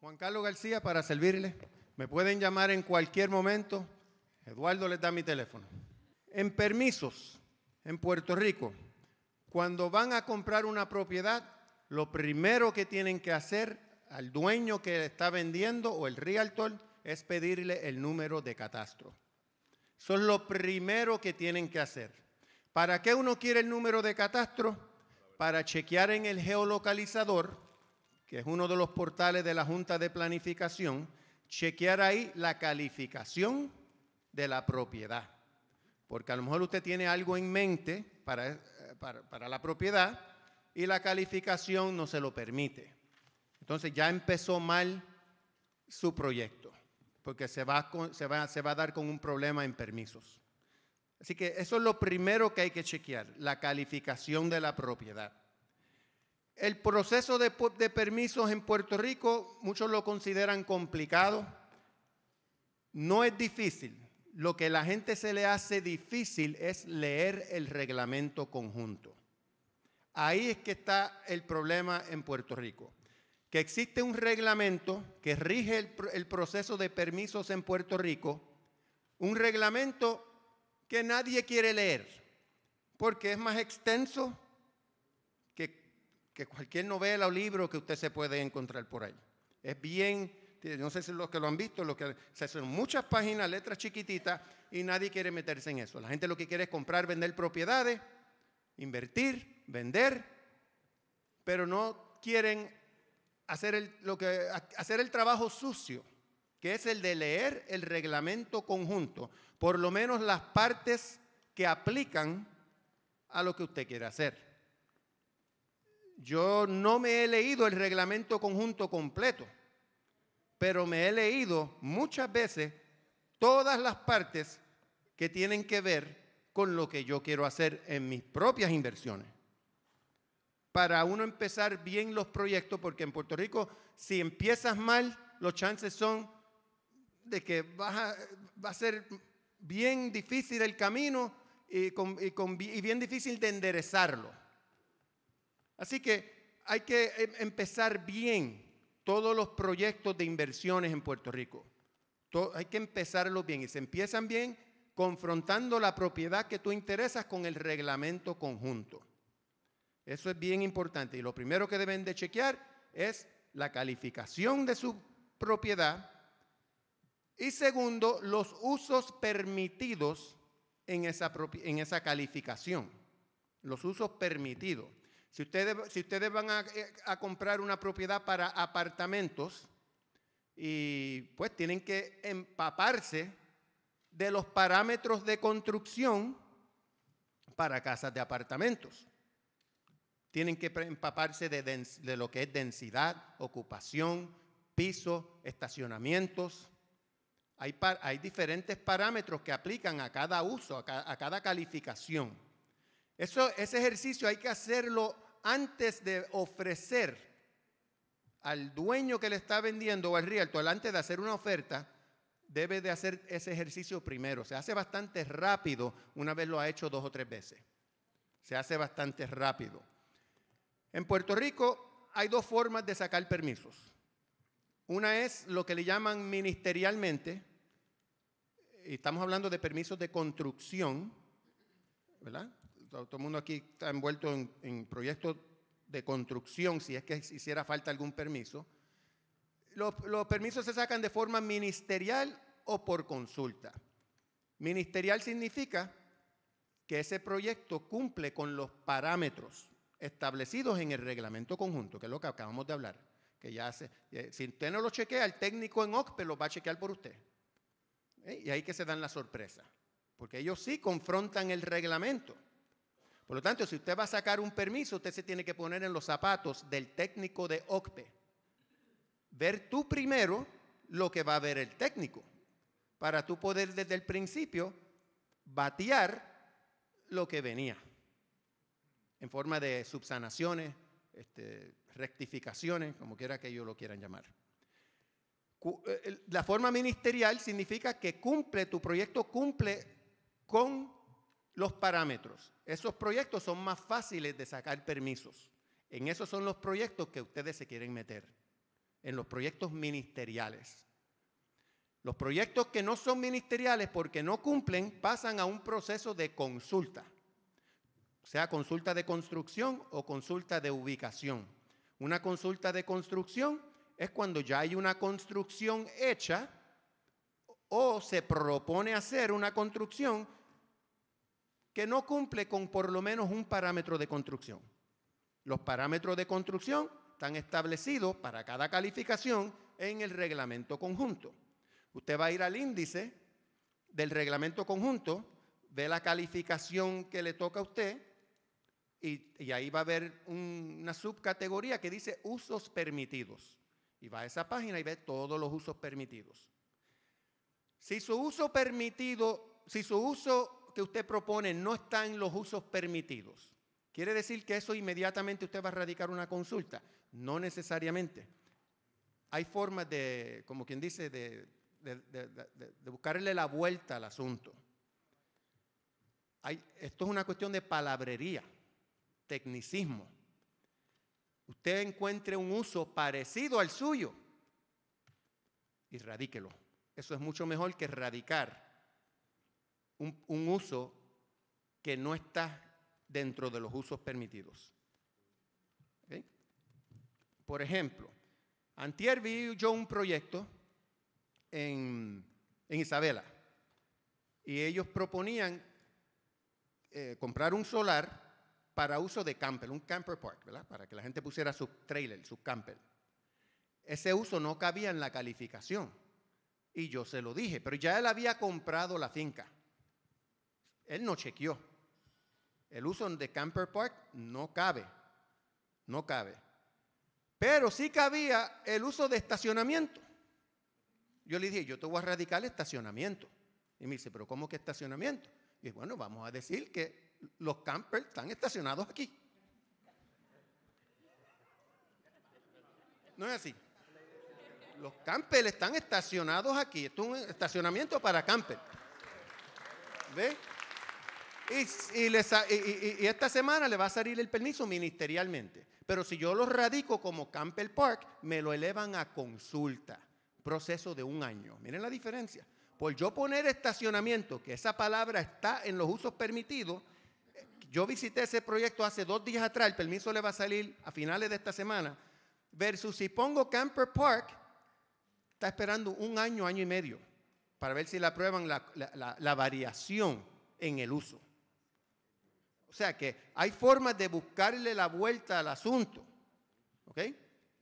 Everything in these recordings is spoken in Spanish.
Juan Carlos García para servirle. Me pueden llamar en cualquier momento. Eduardo les da mi teléfono. En permisos, en Puerto Rico, cuando van a comprar una propiedad, lo primero que tienen que hacer al dueño que está vendiendo o el realtor es pedirle el número de catastro. Eso es lo primero que tienen que hacer. ¿Para qué uno quiere el número de catastro? Para chequear en el geolocalizador que es uno de los portales de la Junta de Planificación, chequear ahí la calificación de la propiedad. Porque a lo mejor usted tiene algo en mente para, eh, la propiedad y la calificación no se lo permite. Entonces ya empezó mal su proyecto, porque se va, se, va, se va a dar con un problema en permisos. Así que eso es lo primero que hay que chequear, la calificación de la propiedad. El proceso de, permisos en Puerto Rico, muchos lo consideran complicado. No es difícil. Lo que a la gente se le hace difícil es leer el reglamento conjunto. Ahí es que está el problema en Puerto Rico. Que existe un reglamento que rige el, el proceso de permisos en Puerto Rico, un reglamento que nadie quiere leer, porque es más extenso, que cualquier novela o libro que usted se puede encontrar por ahí. Es bien, no sé si los que lo han visto, los que, se hacen muchas páginas, letras chiquititas, y nadie quiere meterse en eso. La gente lo que quiere es comprar, vender propiedades, invertir, vender, pero no quieren hacer el, lo que, hacer el trabajo sucio, que es el de leer el reglamento conjunto, por lo menos las partes que aplican a lo que usted quiere hacer. Yo no me he leído el reglamento conjunto completo, pero me he leído muchas veces todas las partes que tienen que ver con lo que yo quiero hacer en mis propias inversiones. Para uno empezar bien los proyectos, porque en Puerto Rico, si empiezas mal, los chances son de que va a ser bien difícil el camino y bien difícil de enderezarlo. Así que hay que em, empezar bien todos los proyectos de inversiones en Puerto Rico. hay que empezarlos bien y se empiezan bien confrontando la propiedad que tú interesas con el reglamento conjunto. Eso es bien importante y lo primero que deben de chequear es la calificación de su propiedad y segundo, los usos permitidos en esa calificación, los usos permitidos. Si ustedes, van eh, a, comprar una propiedad para apartamentos, y pues tienen que empaparse de los parámetros de construcción para casas de apartamentos. Tienen que empaparse de, lo que es densidad, ocupación, piso, estacionamientos. Hay, diferentes parámetros que aplican a cada uso, a, cada calificación. ese ejercicio hay que hacerlo antes de ofrecer al dueño que le está vendiendo o al realtor, antes de hacer una oferta, debe de hacer ese ejercicio primero. Se hace bastante rápido una vez lo ha hecho dos o tres veces. Se hace bastante rápido. En Puerto Rico hay dos formas de sacar permisos. Una es lo que le llaman ministerialmente, y estamos hablando de permisos de construcción, ¿verdad? todo el mundo aquí está envuelto en, proyectos de construcción, si es que hiciera falta algún permiso. Los, permisos se sacan de forma ministerial o por consulta. Ministerial significa que ese proyecto cumple con los parámetros establecidos en el reglamento conjunto, que es lo que acabamos de hablar. Que ya eh, si usted no lo chequea, el técnico en OCPE lo va a chequear por usted. ¿Eh? Y ahí que se dan la sorpresa, porque ellos sí confrontan el reglamento por lo tanto, si usted va a sacar un permiso, usted se tiene que poner en los zapatos del técnico de OCPE. Ver tú primero lo que va a ver el técnico, para tú poder desde el principio batear lo que venía, en forma de subsanaciones, este, rectificaciones, como quiera que ellos lo quieran llamar. Eh, la forma ministerial significa que cumple, tu proyecto cumple con los parámetros. Esos proyectos son más fáciles de sacar permisos. En esos son los proyectos que ustedes se quieren meter, en los proyectos ministeriales. Los proyectos que no son ministeriales porque no cumplen pasan a un proceso de consulta, sea consulta de construcción o consulta de ubicación. Una consulta de construcción es cuando ya hay una construcción hecha o se propone hacer una construcción que no cumple con por lo menos un parámetro de construcción. Los parámetros de construcción están establecidos para cada calificación en el reglamento conjunto. Usted va a ir al índice del reglamento conjunto, ve la calificación que le toca a usted y, ahí va a haber una subcategoría que dice usos permitidos. Y va a esa página y ve todos los usos permitidos. Si su uso permitido, si su uso que usted propone no está en los usos permitidos, ¿quiere decir que eso inmediatamente usted va a radicar una consulta? No necesariamente. Hay formas de, como quien dice, de, buscarle la vuelta al asunto. esto es una cuestión de palabrería, tecnicismo. Usted encuentre un uso parecido al suyo y radíquelo. Eso es mucho mejor que radicar un, uso que no está dentro de los usos permitidos. Por ejemplo, antier vi yo un proyecto en, Isabela y ellos proponían eh, comprar un solar para uso de camper, un camper park, Para que la gente pusiera su trailer, su camper. Ese uso no cabía en la calificación. Y yo se lo dije, pero ya él había comprado la finca. Él no chequeó. El uso de Camper Park no cabe. No cabe. Pero sí cabía el uso de estacionamiento. Yo le dije, yo te voy a radicar estacionamiento. Y me dice, pero ¿cómo que estacionamiento? Y bueno, vamos a decir que los campers están estacionados aquí. No es así. Los campers están estacionados aquí. Esto es un estacionamiento para camper. ¿Ves? Y, esta semana le va a salir el permiso ministerialmente. Pero si yo lo radico como Camper Park, me lo elevan a consulta. Proceso de un año. Miren la diferencia. Por yo poner estacionamiento, que esa palabra está en los usos permitidos, yo visité ese proyecto hace dos días atrás, el permiso le va a salir a finales de esta semana, versus si pongo Camper Park, está esperando un año, año y medio, para ver si le aprueban la, la variación en el uso. O sea que hay formas de buscarle la vuelta al asunto. ¿Ok?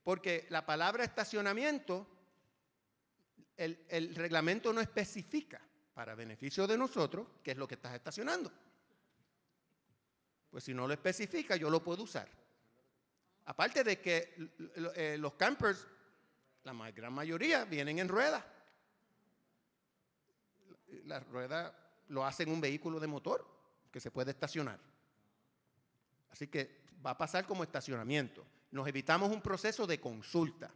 Porque la palabra estacionamiento, el, reglamento no especifica para beneficio de nosotros qué es lo que estás estacionando. Pues si no lo especifica, yo lo puedo usar. Aparte de que eh, los campers, la gran mayoría, vienen en ruedas. La rueda lo hacen un vehículo de motor que se puede estacionar. Así que va a pasar como estacionamiento. Nos evitamos un proceso de consulta.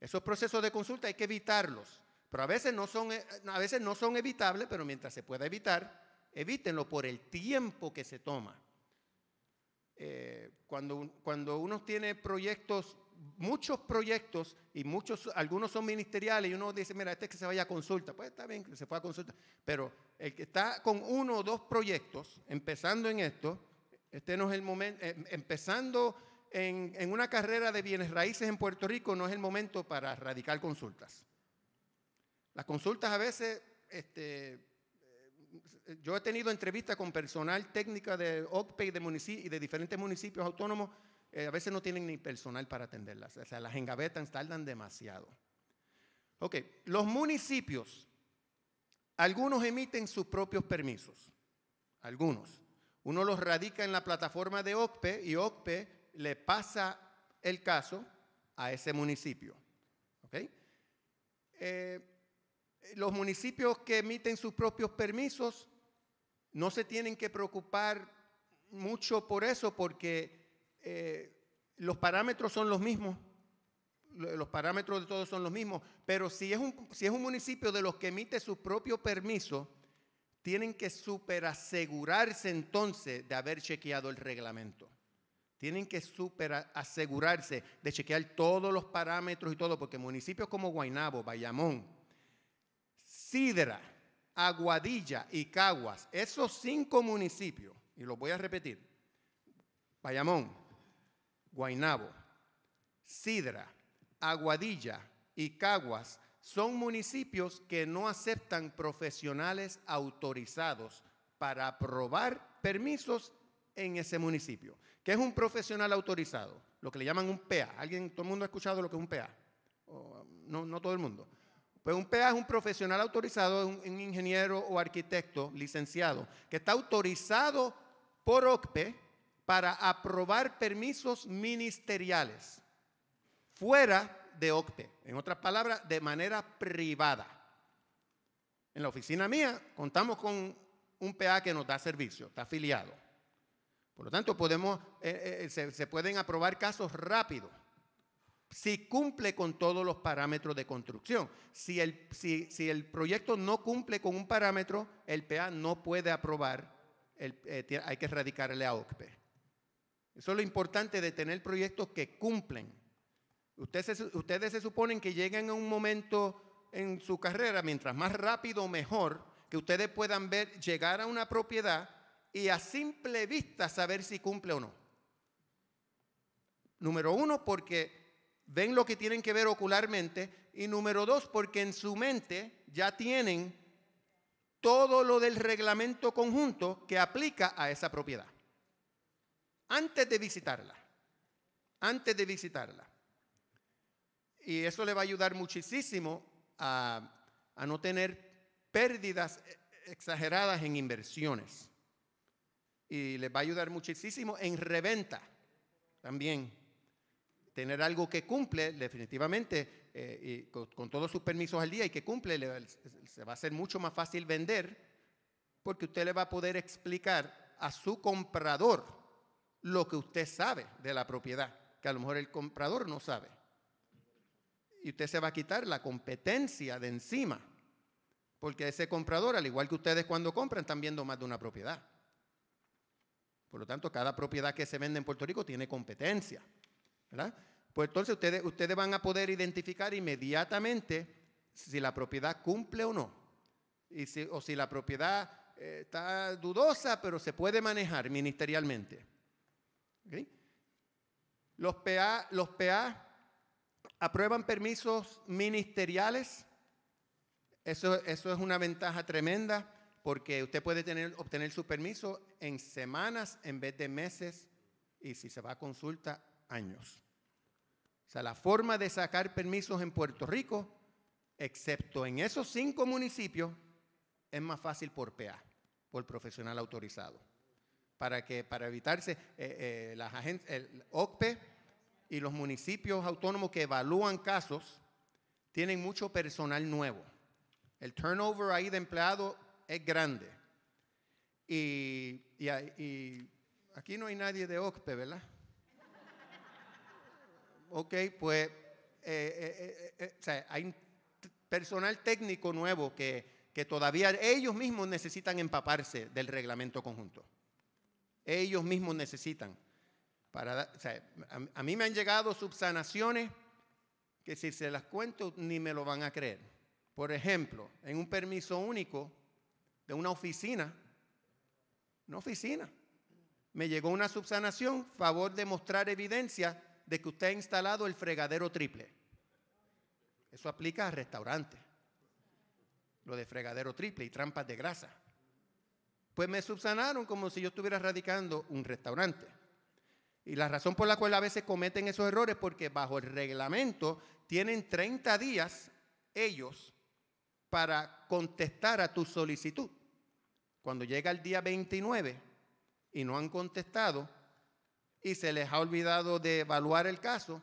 Esos procesos de consulta hay que evitarlos, pero a veces no son, eh, a veces no son evitables, pero mientras se pueda evitar, evítenlo por el tiempo que se toma. Eh, cuando, cuando uno tiene proyectos, muchos proyectos, y muchos, algunos son ministeriales, y uno dice, mira, este es que se vaya a consulta, pues está bien que se fue a consulta, pero el que está con uno o dos proyectos, empezando en esto, este no es el momento, eh, empezando en, una carrera de bienes raíces en Puerto Rico, no es el momento para radicar consultas. Las consultas a veces, este, eh, yo he tenido entrevistas con personal técnica de OCPE y de, diferentes municipios autónomos, eh, a veces no tienen ni personal para atenderlas, o sea, las engavetan, tardan demasiado. Ok, los municipios, algunos emiten sus propios permisos, algunos. Uno los radica en la plataforma de OCPE y OCPE le pasa el caso a ese municipio. Eh, los municipios que emiten sus propios permisos no se tienen que preocupar mucho por eso porque eh, los parámetros son los mismos, los parámetros de todos son los mismos, pero si es un, si es un municipio de los que emite su propio permiso, tienen que superasegurarse entonces de haber chequeado el reglamento. Tienen que superasegurarse de chequear todos los parámetros y todo, porque municipios como Guaynabo, Bayamón, Sidra, Aguadilla y Caguas, esos cinco municipios, y los voy a repetir, Bayamón, Guainabo, Sidra, Aguadilla y Caguas son municipios que no aceptan profesionales autorizados para aprobar permisos en ese municipio. ¿Qué es un profesional autorizado? Lo que le llaman un PA. ¿Alguien, todo el mundo ha escuchado lo que es un PA? Um, no, no todo el mundo. Pues un PA es un profesional autorizado, un, ingeniero o arquitecto licenciado, que está autorizado por OCPE para aprobar permisos ministeriales fuera de OCPE. en otras palabras, de manera privada. En la oficina mía contamos con un PA que nos da servicio, está afiliado. Por lo tanto, podemos, eh, eh, se, pueden aprobar casos rápidos. si cumple con todos los parámetros de construcción. Si el, si, el proyecto no cumple con un parámetro, el PA no puede aprobar, el, eh, hay que erradicarle a OCPE. Eso es lo importante de tener proyectos que cumplen Ustedes se, suponen que llegan a un momento en su carrera, mientras más rápido, mejor, que ustedes puedan ver, llegar a una propiedad y a simple vista saber si cumple o no. Número uno, porque ven lo que tienen que ver ocularmente. Y número dos, porque en su mente ya tienen todo lo del reglamento conjunto que aplica a esa propiedad. Antes de visitarla. Antes de visitarla. Y eso le va a ayudar muchísimo a, no tener pérdidas e, exageradas en inversiones. Y le va a ayudar muchísimo en reventa también. Tener algo que cumple definitivamente eh, y con, todos sus permisos al día y que cumple, se va a hacer mucho más fácil vender porque usted le va a poder explicar a su comprador lo que usted sabe de la propiedad, que a lo mejor el comprador no sabe y usted se va a quitar la competencia de encima. Porque ese comprador, al igual que ustedes cuando compran, están viendo más de una propiedad. Por lo tanto, cada propiedad que se vende en Puerto Rico tiene competencia. ¿verdad? Pues entonces ustedes, ustedes van a poder identificar inmediatamente si la propiedad cumple o no. Y si, o si la propiedad eh, está dudosa, pero se puede manejar ministerialmente. Los PA, los PA aprueban permisos ministeriales. Eso, eso es una ventaja tremenda porque usted puede tener, obtener su permiso en semanas en vez de meses y si se va a consulta, años. O sea, la forma de sacar permisos en Puerto Rico, excepto en esos cinco municipios, es más fácil por PA, por profesional autorizado. Para, que, para evitarse eh, eh, las el OPE y los municipios autónomos que evalúan casos tienen mucho personal nuevo. El turnover ahí de empleados es grande. Y, aquí no hay nadie de OCPE, ¿verdad? ok, pues eh, eh, eh, hay personal técnico nuevo que, que todavía ellos mismos necesitan empaparse del reglamento conjunto. Ellos mismos necesitan. Para, a, mí me han llegado subsanaciones que si se las cuento ni me lo van a creer. Por ejemplo, en un permiso único de una oficina, una oficina, me llegó una subsanación, favor de mostrar evidencia de que usted ha instalado el fregadero triple. Eso aplica a restaurantes, lo de fregadero triple y trampas de grasa. Pues me subsanaron como si yo estuviera radicando un restaurante. Y la razón por la cual a veces cometen esos errores, porque bajo el reglamento tienen 30 días ellos para contestar a tu solicitud. Cuando llega el día 29 y no han contestado y se les ha olvidado de evaluar el caso,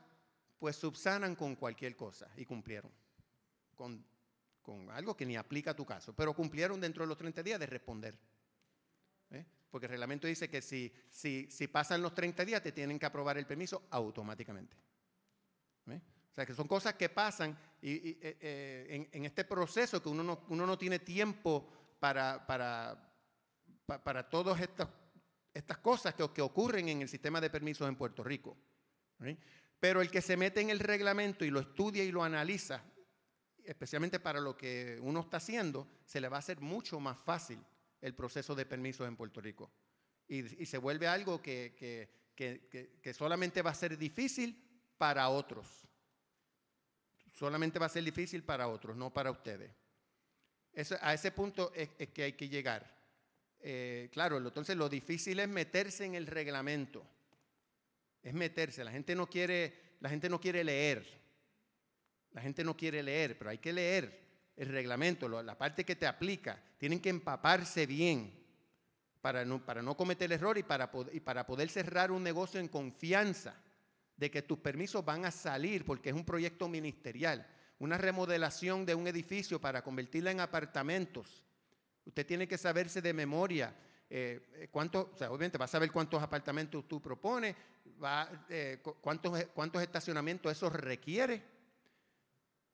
pues subsanan con cualquier cosa y cumplieron con, con algo que ni aplica a tu caso, pero cumplieron dentro de los 30 días de responder. ¿Eh? Porque el reglamento dice que si, si, pasan los 30 días te tienen que aprobar el permiso automáticamente. O sea, que son cosas que pasan y, eh, eh, en, este proceso que uno no, uno no tiene tiempo para, para, para, todas estas, cosas que, ocurren en el sistema de permisos en Puerto Rico. Pero el que se mete en el reglamento y lo estudia y lo analiza, especialmente para lo que uno está haciendo, se le va a hacer mucho más fácil el proceso de permisos en Puerto Rico. Y, se vuelve algo que, que, solamente va a ser difícil para otros. Solamente va a ser difícil para otros, no para ustedes. a ese punto es, que hay que llegar. Eh, claro, entonces lo difícil es meterse en el reglamento. Es meterse. La gente no quiere, la gente no quiere leer. La gente no quiere leer, pero hay que leer el reglamento, la parte que te aplica, tienen que empaparse bien para no, para no cometer error y para, para poder cerrar un negocio en confianza de que tus permisos van a salir porque es un proyecto ministerial. Una remodelación de un edificio para convertirla en apartamentos. Usted tiene que saberse de memoria eh, eh, cuántos obviamente va a saber cuántos apartamentos tú propones, va, eh, cuántos, cuántos estacionamientos eso requiere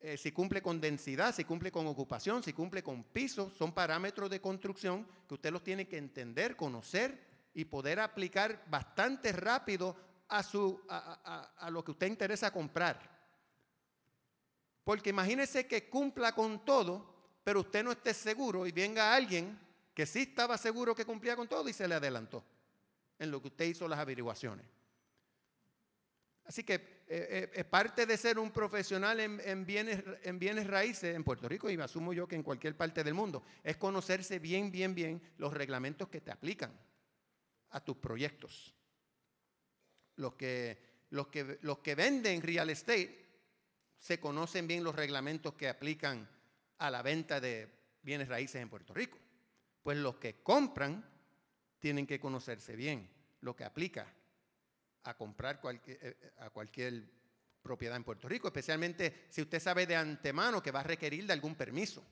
eh, si cumple con densidad, si cumple con ocupación, si cumple con piso, son parámetros de construcción que usted los tiene que entender, conocer y poder aplicar bastante rápido a, a lo que usted interesa comprar. Porque imagínese que cumpla con todo, pero usted no esté seguro y venga alguien que sí estaba seguro que cumplía con todo y se le adelantó en lo que usted hizo las averiguaciones. Así que eh, eh, es parte de ser un profesional en, bienes, raíces en Puerto Rico, y me asumo yo que en cualquier parte del mundo, es conocerse bien, bien, bien los reglamentos que te aplican a tus proyectos. Los que, los que, los que venden real estate se conocen bien los reglamentos que aplican a la venta de bienes raíces en Puerto Rico. Pues los que compran tienen que conocerse bien lo que aplica a comprar cualquier, eh, eh, a cualquier propiedad en Puerto Rico, especialmente si usted sabe de antemano que va a requerir de algún permiso.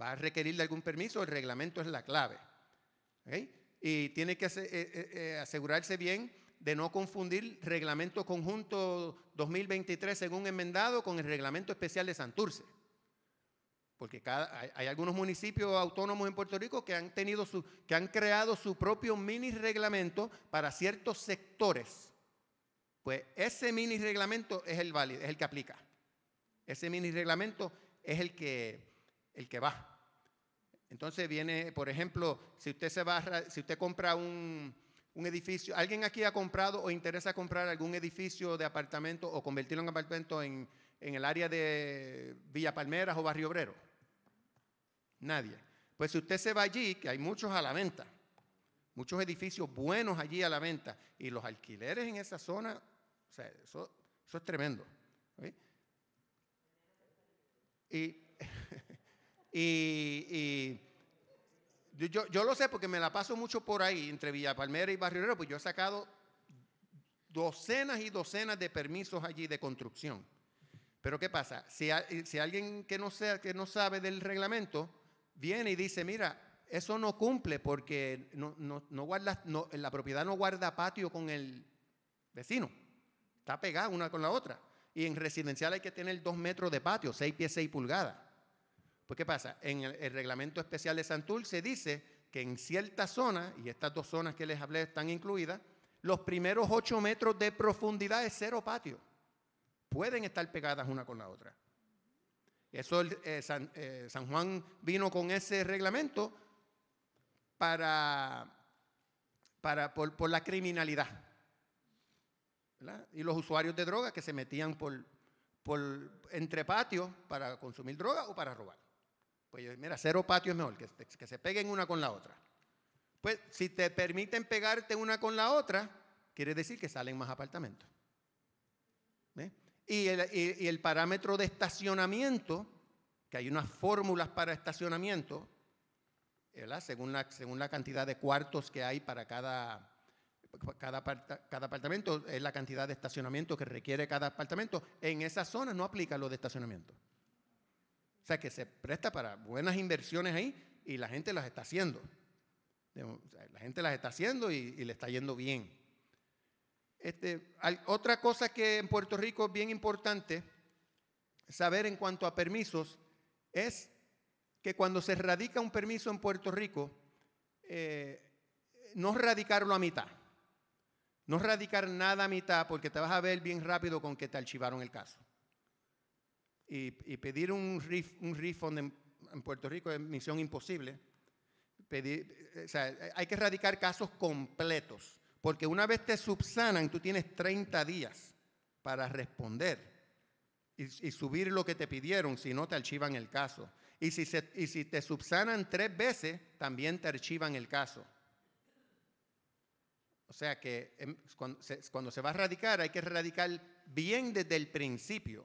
Va a requerir de algún permiso, el reglamento es la clave. Y tiene que eh, asegurarse bien de no confundir reglamento conjunto 2023 según enmendado con el reglamento especial de Santurce porque hay, algunos municipios autónomos en Puerto Rico que han, tenido su, que han creado su propio mini reglamento para ciertos sectores. Pues ese mini reglamento es el válido, es el que aplica. Ese mini reglamento es el que, el que va. Entonces viene, por ejemplo, si usted se va, si usted compra un, un edificio, ¿alguien aquí ha comprado o interesa comprar algún edificio de apartamento o convertirlo en apartamento en, en el área de Villa Palmeras o Barrio Obrero? Nadie. Pues si usted se va allí, que hay muchos a la venta, muchos edificios buenos allí a la venta, y los alquileres en esa zona, o sea, eso, es tremendo. Y, yo, yo, lo sé porque me la paso mucho por ahí, entre Villa Palmera y Barrio pues yo he sacado docenas y docenas de permisos allí de construcción. Pero ¿qué pasa? Si, si alguien que no, sea, que no sabe del reglamento, viene y dice, mira, eso no cumple porque no, la propiedad no guarda patio con el vecino. Está pegada una con la otra. Y en residencial hay que tener dos metros de patio, seis pies, seis pulgadas. Pues ¿qué pasa? En el, reglamento especial de Santur se dice que en ciertas zonas, y estas dos zonas que les hablé están incluidas, los primeros ocho metros de profundidad es cero patio. Pueden estar pegadas una con la otra. Eso eh, eh, San, Juan vino con ese reglamento para para, por, la criminalidad. Y los usuarios de droga que se metían por, por entre patios para consumir droga o para robar. Pues mira, cero patios es mejor, que, que, se peguen una con la otra. Pues si te permiten pegarte una con la otra, quiere decir que salen más apartamentos y el, parámetro de estacionamiento, que hay unas fórmulas para estacionamiento, según la, cantidad de cuartos que hay para cada, cada, apartamento, es la cantidad de estacionamiento que requiere cada apartamento. En esas zonas no aplica lo de estacionamiento. O sea que se presta para buenas inversiones ahí y la gente las está haciendo. La gente las está haciendo y le está yendo bien. Este, otra cosa que en Puerto Rico es bien importante saber en cuanto a permisos es que cuando se radica un permiso en Puerto Rico, eh, no radicarlo a mitad. No radicar nada a mitad porque te vas a ver bien rápido con que te archivaron el caso. Y, pedir un, refund en, Puerto Rico es misión imposible. Eh, hay que radicar casos completos. Porque una vez te subsanan, tú tienes 30 días para responder y, subir lo que te pidieron, si no te archivan el caso. Y si, te subsanan tres veces, también te archivan el caso. O sea que em, cuando se, va a erradicar, hay que erradicar bien desde el principio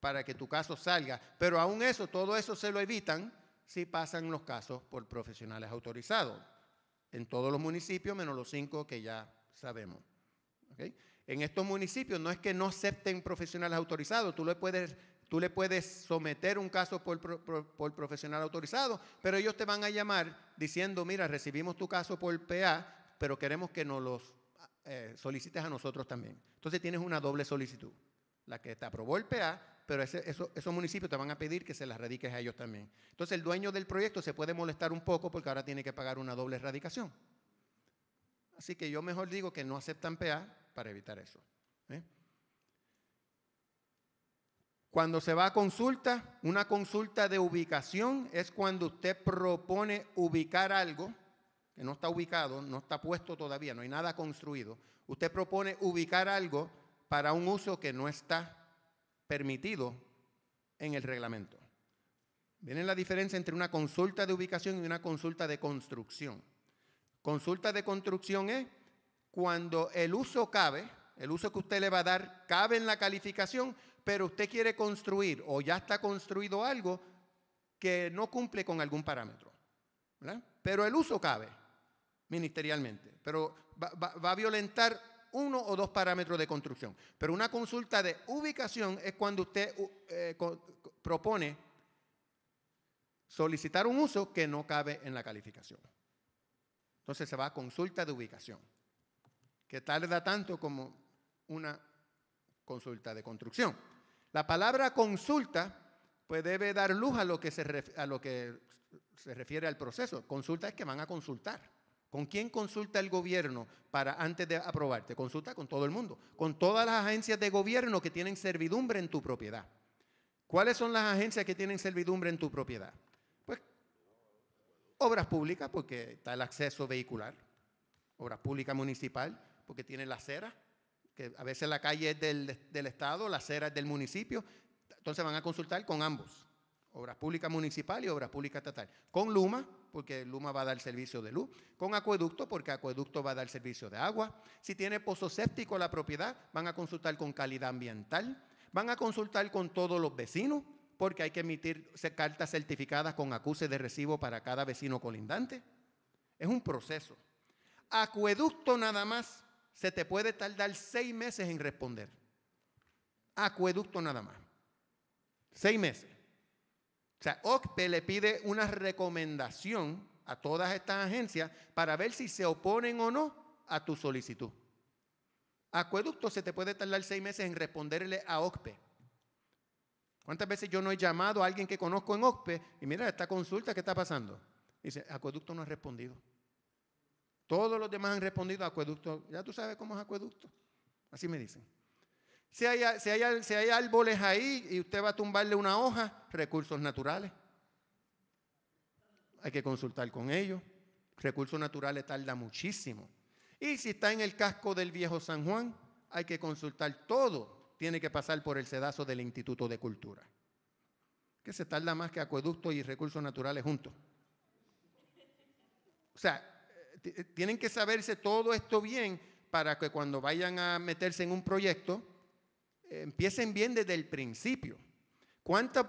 para que tu caso salga. Pero aún eso, todo eso se lo evitan si pasan los casos por profesionales autorizados en todos los municipios, menos los cinco que ya sabemos. En estos municipios no es que no acepten profesionales autorizados, tú le puedes, tú le puedes someter un caso por, profesional autorizado, pero ellos te van a llamar diciendo, mira, recibimos tu caso por PA, pero queremos que nos los eh, solicites a nosotros también. Entonces tienes una doble solicitud, la que te aprobó el PA pero eso, esos municipios te van a pedir que se las radiques a ellos también. Entonces el dueño del proyecto se puede molestar un poco porque ahora tiene que pagar una doble erradicación. Así que yo mejor digo que no aceptan PA para evitar eso. ¿eh? Cuando se va a consulta, una consulta de ubicación es cuando usted propone ubicar algo que no está ubicado, no está puesto todavía, no hay nada construido. Usted propone ubicar algo para un uso que no está permitido en el reglamento. Viene la diferencia entre una consulta de ubicación y una consulta de construcción. Consulta de construcción es cuando el uso cabe, el uso que usted le va a dar cabe en la calificación, pero usted quiere construir o ya está construido algo que no cumple con algún parámetro. Pero el uso cabe ministerialmente, pero va, va a violentar uno o dos parámetros de construcción. Pero una consulta de ubicación es cuando usted eh, propone solicitar un uso que no cabe en la calificación. Entonces se va a consulta de ubicación, que tarda tanto como una consulta de construcción. La palabra consulta pues debe dar luz a lo que se, a lo que se refiere al proceso. Consulta es que van a consultar. ¿Con quién consulta el gobierno para antes de aprobarte? Consulta con todo el mundo, con todas las agencias de gobierno que tienen servidumbre en tu propiedad. ¿Cuáles son las agencias que tienen servidumbre en tu propiedad? Pues obras públicas, porque está el acceso vehicular, obras públicas municipal, porque tiene la acera, que a veces la calle es del, del Estado, la acera es del municipio, entonces van a consultar con ambos. Obras públicas municipal y obras públicas estatales. Con Luma, porque Luma va a dar servicio de luz. Con acueducto, porque acueducto va a dar servicio de agua. Si tiene pozo séptico la propiedad, van a consultar con calidad ambiental. Van a consultar con todos los vecinos, porque hay que emitir cartas certificadas con acuse de recibo para cada vecino colindante. Es un proceso. Acueducto nada más se te puede tardar seis meses en responder. Acueducto nada más. Seis meses. O sea, OCPE le pide una recomendación a todas estas agencias para ver si se oponen o no a tu solicitud. Acueducto se te puede tardar seis meses en responderle a OCPE. ¿Cuántas veces yo no he llamado a alguien que conozco en OCPE y mira, esta consulta, que está pasando? Dice, Acueducto no ha respondido. Todos los demás han respondido a Acueducto. Ya tú sabes cómo es Acueducto. Así me dicen. Si hay, árboles ahí y usted va a tumbarle una hoja, recursos naturales. Hay que consultar con ellos. Recursos naturales tarda muchísimo. Y si está en el casco del viejo San Juan, hay que consultar todo. Tiene que pasar por el sedazo del Instituto de Cultura. Que se tarda más que acueducto y recursos naturales juntos. O sea, eh, tienen que saberse todo esto bien para que cuando vayan a meterse en un proyecto, empiecen bien desde el principio. ¿Cuántas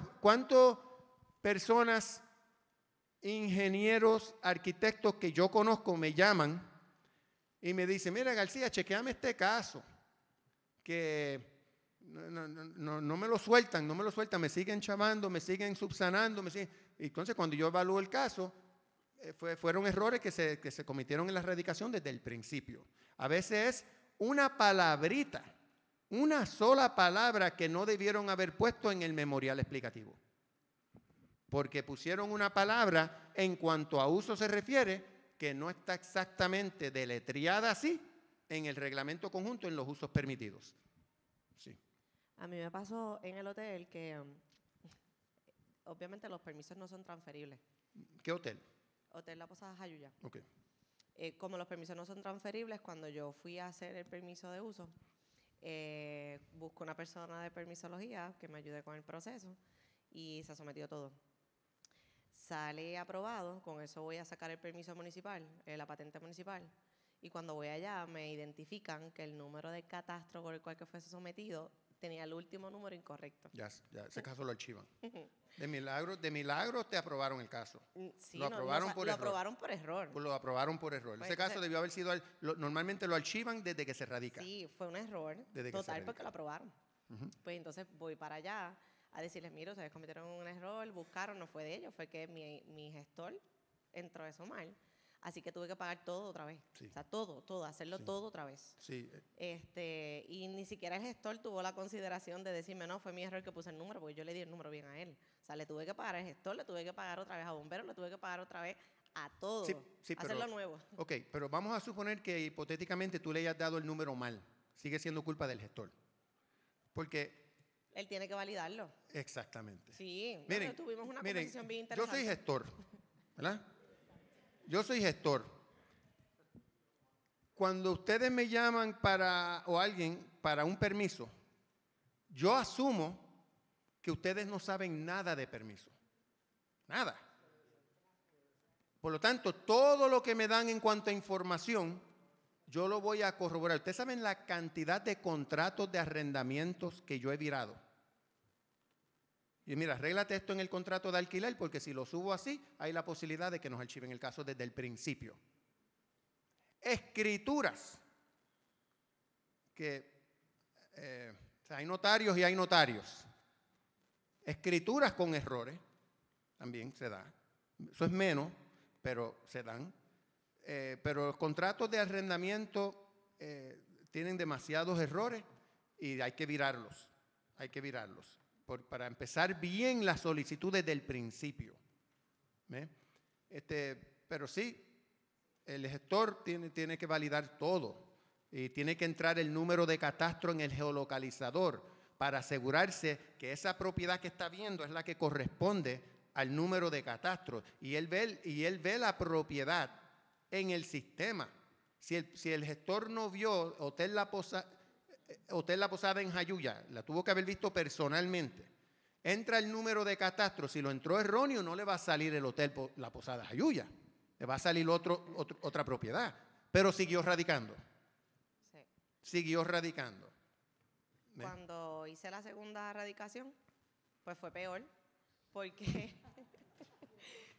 personas, ingenieros, arquitectos que yo conozco me llaman y me dicen, mira García, chequeame este caso, que no, me lo sueltan, no me lo sueltan, me siguen chamando, me siguen subsanando, me Entonces cuando yo evalúo el caso, eh, fueron errores que se, que se cometieron en la erradicación desde el principio. A veces es una palabrita una sola palabra que no debieron haber puesto en el memorial explicativo. Porque pusieron una palabra en cuanto a uso se refiere que no está exactamente deletreada así en el reglamento conjunto en los usos permitidos. A mí me pasó en el hotel que mm, obviamente los permisos no son transferibles. ¿Qué hotel? Hotel La Posada Jayuya. Okay. Eh, como los permisos no son transferibles, cuando yo fui a hacer el permiso de uso, eh, busco una persona de permisología que me ayude con el proceso y se ha sometido todo. Sale aprobado, con eso voy a sacar el permiso municipal, eh, la patente municipal. Y cuando voy allá me identifican que el número de catastro por el cual que fuese sometido tenía el último número incorrecto. Ya, ya ese caso lo archivan. De milagro, de milagro te aprobaron el caso. Mm, sí, lo, aprobaron, por pues lo aprobaron, por error. Lo aprobaron por error. ese caso debió haber sido, normalmente lo archivan desde que se radica. Sí, fue un error. total, porque lo aprobaron. Pues entonces voy para allá a decirles, mira, ustedes cometieron un error, buscaron, no fue de ellos, fue que mi, mi gestor entró eso mal. Así que tuve que pagar todo otra vez. O sea, todo, todo, hacerlo todo otra vez. Sí. Eh. Este, y ni siquiera el gestor tuvo la consideración de decirme, no, fue mi error que puse el número, porque yo le di el número bien a él. O sea, le tuve que pagar al gestor, le tuve que pagar otra vez a bomberos, le tuve que pagar otra vez a todo. Sí, sí, hacerlo nuevo. Ok, pero vamos a suponer que hipotéticamente tú le hayas dado el número mal. Sigue siendo culpa del gestor. Porque. Él tiene que validarlo. Exactamente. Sí, miren, tuvimos una conversación bien interesante. Yo soy gestor, ¿verdad? Yo soy gestor. Cuando ustedes me llaman para, o alguien para un permiso, yo asumo que ustedes no saben nada de permiso. Nada. Por lo tanto, todo lo que me dan en cuanto a información, yo lo voy a corroborar. Ustedes saben la cantidad de contratos de arrendamientos que yo he virado. Y mira, arréglate esto en el contrato de alquiler porque si lo subo así, hay la posibilidad de que nos archiven el caso desde el principio. Escrituras. Que eh, hay notarios y hay notarios. Escrituras con errores también se da. Eso es menos, pero se dan. Eh, pero los contratos de arrendamiento eh, tienen demasiados errores y hay que virarlos. Hay que virarlos para empezar bien las solicitudes del principio. Este, pero sí, el gestor tiene, tiene que validar todo y tiene que entrar el número de catastro en el geolocalizador para asegurarse que esa propiedad que está viendo es la que corresponde al número de catastro. Y él ve, y él ve la propiedad en el sistema. Si el, si el gestor no vio Hotel La Posada, Hotel eh, La Posada en Jayuya, la tuvo que haber visto personalmente. Entra el número de catastro, si lo entró erróneo, no le va a salir el Hotel La Posada Jayuya, le va a salir otro, otra propiedad. Pero siguió radicando. Sí. Siguió radicando. Cuando hice la segunda radicación, pues fue peor, porque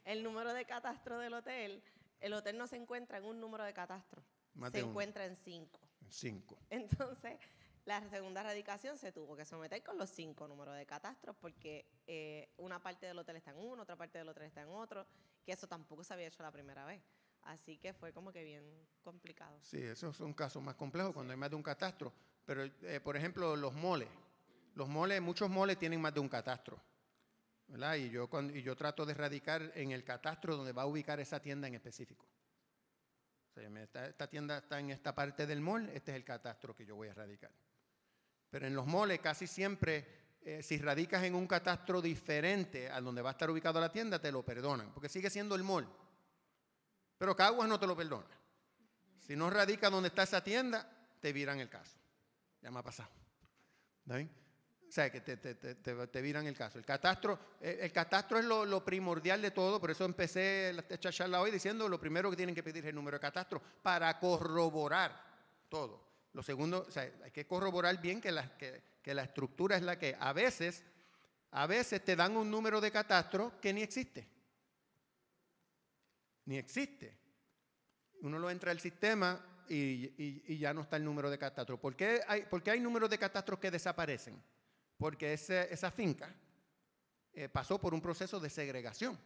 el número de catastro del hotel, el hotel no se encuentra en un número de catastro, se encuentra en cinco. En cinco. Entonces, la segunda erradicación se tuvo que someter con los cinco números de catastros porque eh, una parte del hotel está en uno, otra parte del hotel está en otro, que eso tampoco se había hecho la primera vez. Así que fue como que bien complicado. Sí, esos son casos más complejos cuando hay más de un catastro. Pero, eh, por ejemplo, los moles. Los moles, muchos moles tienen más de un catastro. Y yo, yo trato de erradicar en el catastro donde va a ubicar esa tienda en específico. esta, tienda está en esta parte del mall, este es el catastro que yo voy a erradicar. Pero en los moles casi siempre, eh, si radicas en un catastro diferente al donde va a estar ubicado la tienda, te lo perdonan, porque sigue siendo el mol Pero Caguas no te lo perdona. Si no radica donde está esa tienda, te viran el caso. Ya me ha pasado. O sea, que te, te, viran el caso. El catastro, el catastro es lo, lo, primordial de todo, por eso empecé esta charla hoy diciendo lo primero que tienen que pedir es el número de catastro para corroborar todo. Lo segundo, hay que corroborar bien que la, que, la estructura es la que a veces, a veces te dan un número de catastro que ni existe. Ni existe. Uno lo entra al sistema y, ya no está el número de catastro. ¿Por qué hay, porque hay números de catastro que desaparecen? Porque esa finca eh, pasó por un proceso de segregación.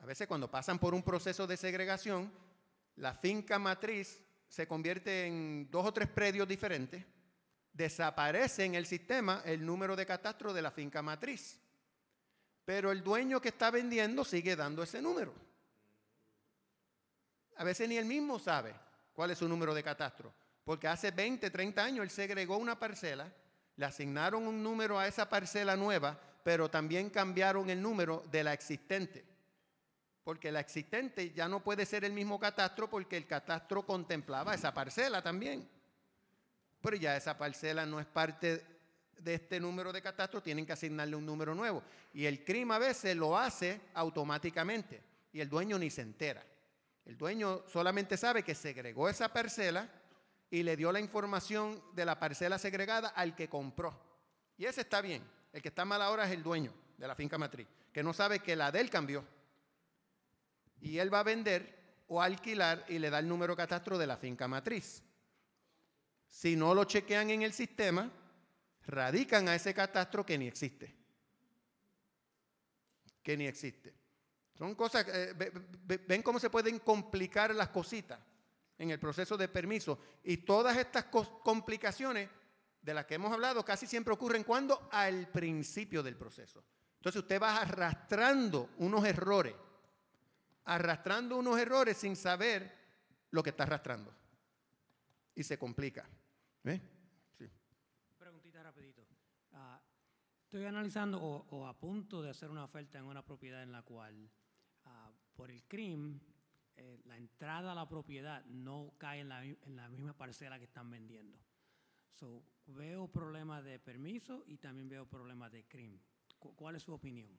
A veces cuando pasan por un proceso de segregación, la finca matriz se convierte en dos o tres predios diferentes, desaparece en el sistema el número de catastro de la finca matriz. Pero el dueño que está vendiendo sigue dando ese número. A veces ni él mismo sabe cuál es su número de catastro, porque hace 20, 30 años él segregó una parcela, le asignaron un número a esa parcela nueva, pero también cambiaron el número de la existente porque la existente ya no puede ser el mismo catastro porque el catastro contemplaba esa parcela también. Pero ya esa parcela no es parte de este número de catastro, tienen que asignarle un número nuevo. Y el crimen a veces lo hace automáticamente y el dueño ni se entera. El dueño solamente sabe que segregó esa parcela y le dio la información de la parcela segregada al que compró. Y ese está bien. El que está mal ahora es el dueño de la finca matriz, que no sabe que la del cambió y él va a vender o alquilar y le da el número catastro de la finca matriz. Si no lo chequean en el sistema, radican a ese catastro que ni existe. Que ni existe. Son cosas, eh, ven cómo se pueden complicar las cositas en el proceso de permiso. Y todas estas complicaciones de las que hemos hablado casi siempre ocurren cuando al principio del proceso. Entonces usted va arrastrando unos errores arrastrando unos errores sin saber lo que está arrastrando. Y se complica. Sí. Preguntita rapidito. Ah, estoy analizando o, a punto de hacer una oferta en una propiedad en la cual ah, por el CRIM eh, la entrada a la propiedad no cae en la, en la misma parcela que están vendiendo. So, veo problemas de permiso y también veo problemas de CRIM. ¿Cuál es su opinión?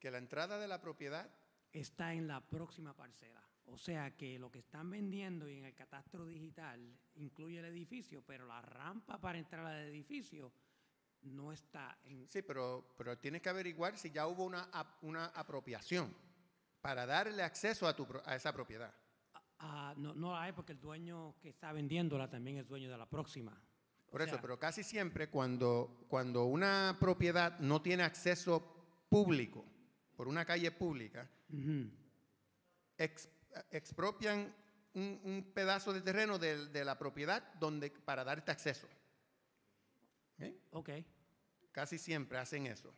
Que la entrada de la propiedad está en la próxima parcela. O sea que lo que están vendiendo y en el catastro digital incluye el edificio, pero la rampa para entrar al edificio no está en... Sí, pero, pero tienes que averiguar si ya hubo una, una apropiación para darle acceso a, a esa propiedad. Ah, ah, no, no la hay porque el dueño que está vendiéndola también es dueño de la próxima. Por eso, pero casi siempre cuando, cuando una propiedad no tiene acceso público, por una calle pública, expropian un, pedazo de terreno de, la propiedad donde, para darte acceso. ok. Casi siempre hacen eso.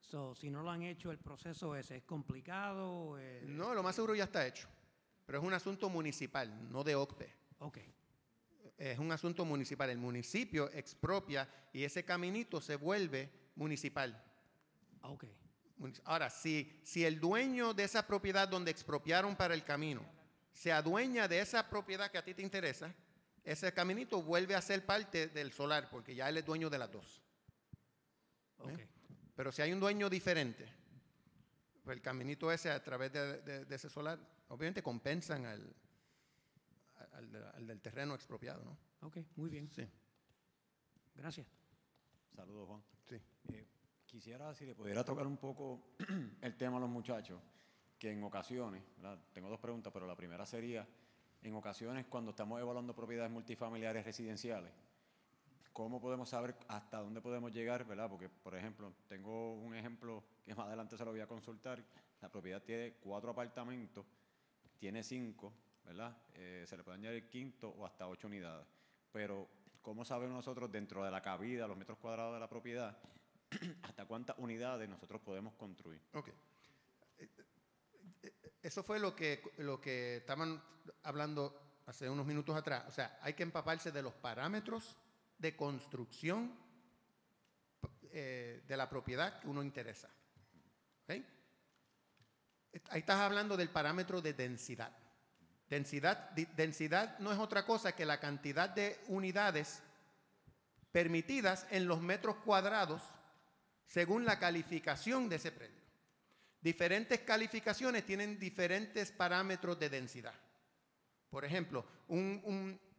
So, si no lo han hecho, el proceso ese es complicado. Eh, no, lo más seguro ya está hecho. Pero es un asunto municipal, no de OCTE. Ok. Es un asunto municipal. El municipio expropia y ese caminito se vuelve municipal. Ok. Ahora, si, si el dueño de esa propiedad donde expropiaron para el camino se adueña de esa propiedad que a ti te interesa, ese caminito vuelve a ser parte del solar, porque ya él es dueño de las dos. ¿Eh? Pero si hay un dueño diferente, pues el caminito ese a través de, ese solar, obviamente compensan al, del terreno expropiado, ¿no? Ok, muy bien. Sí. Gracias. Saludos, Juan. Sí. Eh, Quisiera, si le pudiera tocar un poco el tema a los muchachos, que en ocasiones, tengo dos preguntas, pero la primera sería, en ocasiones cuando estamos evaluando propiedades multifamiliares residenciales, ¿cómo podemos saber hasta dónde podemos llegar? ¿verdad? Porque, por ejemplo, tengo un ejemplo que más adelante se lo voy a consultar, la propiedad tiene cuatro apartamentos, tiene cinco, ¿verdad? Eh, se le puede añadir quinto o hasta ocho unidades. Pero, ¿cómo sabemos nosotros dentro de la cabida, los metros cuadrados de la propiedad, hasta cuántas unidades nosotros podemos construir. Eso fue lo que, lo que estaban hablando hace unos minutos atrás. O sea, hay que empaparse de los parámetros de construcción eh, de la propiedad que uno interesa. Ahí estás hablando del parámetro de densidad. Densidad, densidad no es otra cosa que la cantidad de unidades permitidas en los metros cuadrados según la calificación de ese predio. Diferentes calificaciones tienen diferentes parámetros de densidad. Por ejemplo,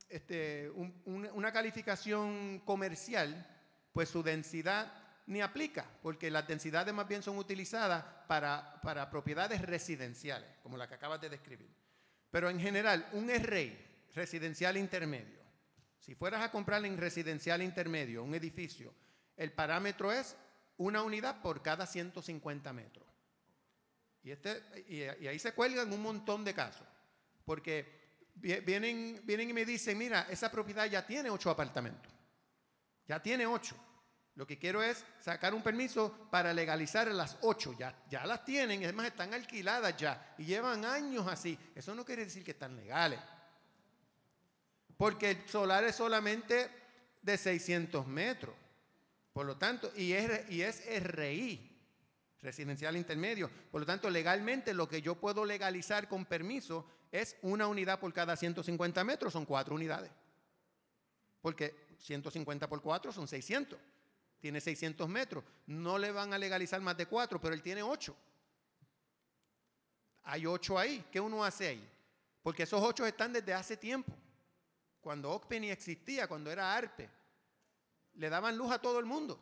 este, una calificación comercial, pues su densidad ni aplica, porque las densidades más bien son utilizadas para, para propiedades residenciales, como la que acabas de describir. Pero en general, un REI, residencial intermedio, si fueras a comprar en residencial intermedio un edificio, el parámetro es una unidad por cada 150 metros. Y, este, y, ahí se cuelgan un montón de casos, porque vienen, vienen y me dicen, mira, esa propiedad ya tiene ocho apartamentos, ya tiene ocho. Lo que quiero es sacar un permiso para legalizar las ocho. Ya, ya las tienen, además están alquiladas ya y llevan años así. Eso no quiere decir que están legales. Porque el solar es solamente de 600 metros. Por lo tanto, y es, y es RI, residencial intermedio. Por lo tanto, legalmente lo que yo puedo legalizar con permiso es una unidad por cada 150 metros, son cuatro unidades. Porque 150 por cuatro son 600. Tiene 600 metros. No le van a legalizar más de cuatro, pero él tiene ocho. Hay ocho ahí. ¿Qué uno hace ahí? Porque esos ocho están desde hace tiempo. Cuando OCPENI existía, cuando era ARPE le daban luz a todo el mundo.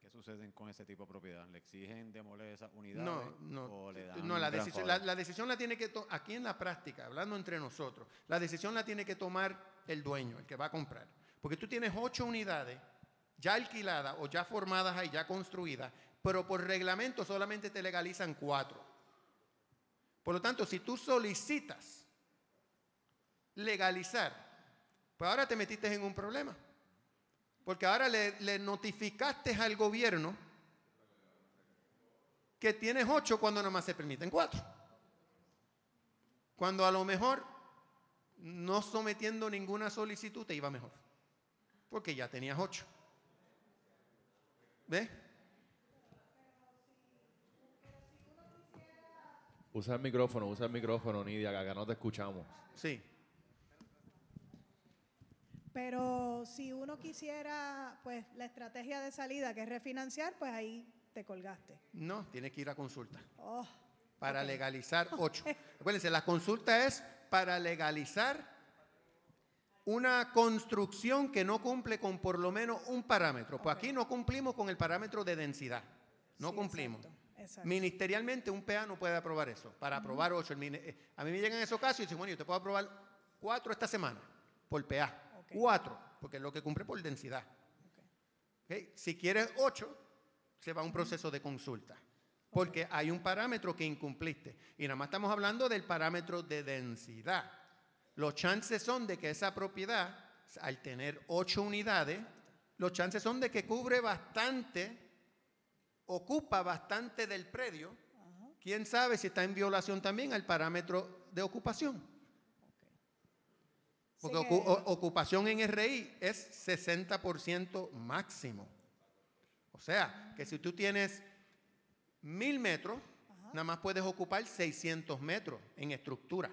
¿Qué sucede con ese tipo de propiedad? ¿Le exigen demoler esas unidades? No, O le dan no la, decisión, la, decisión la tiene que tomar, aquí en la práctica, hablando entre nosotros, la decisión la tiene que tomar el dueño, el que va a comprar. Porque tú tienes ocho unidades ya alquiladas o ya formadas ahí, ya construidas, pero por reglamento solamente te legalizan cuatro. Por lo tanto, si tú solicitas legalizar, pues ahora te metiste en un problema. Porque ahora le, notificaste al gobierno que tienes ocho cuando nomás se permiten cuatro. Cuando a lo mejor no sometiendo ninguna solicitud te iba mejor. Porque ya tenías ocho. ¿Ves? Usa el micrófono, usa el micrófono, Nidia, que acá no te escuchamos. Sí. Pero si uno quisiera, pues, la estrategia de salida, que es refinanciar, pues ahí te colgaste. No, tienes que ir a consulta. Oh, para legalizar ocho. Acuérdense, la consulta es para legalizar una construcción que no cumple con por lo menos un parámetro. Pues aquí no cumplimos con el parámetro de densidad. No cumplimos. Ministerialmente un PA no puede aprobar eso. Para aprobar ocho. Eh, a mí me llegan esos casos y dicen, bueno, yo te puedo aprobar cuatro esta semana por PA. Cuatro, porque es lo que cumple por densidad. Si quieres ocho, se va a un proceso de consulta. Porque hay un parámetro que incumpliste. Y nada más estamos hablando del parámetro de densidad. Los chances son de que esa propiedad, al tener ocho unidades, los chances son de que cubre bastante, ocupa bastante del predio. Quién sabe si está en violación también al parámetro de ocupación. Porque ocupación en RI es 60% máximo. O sea, que si tú tienes mil metros, nada más puedes ocupar 600 metros en estructura.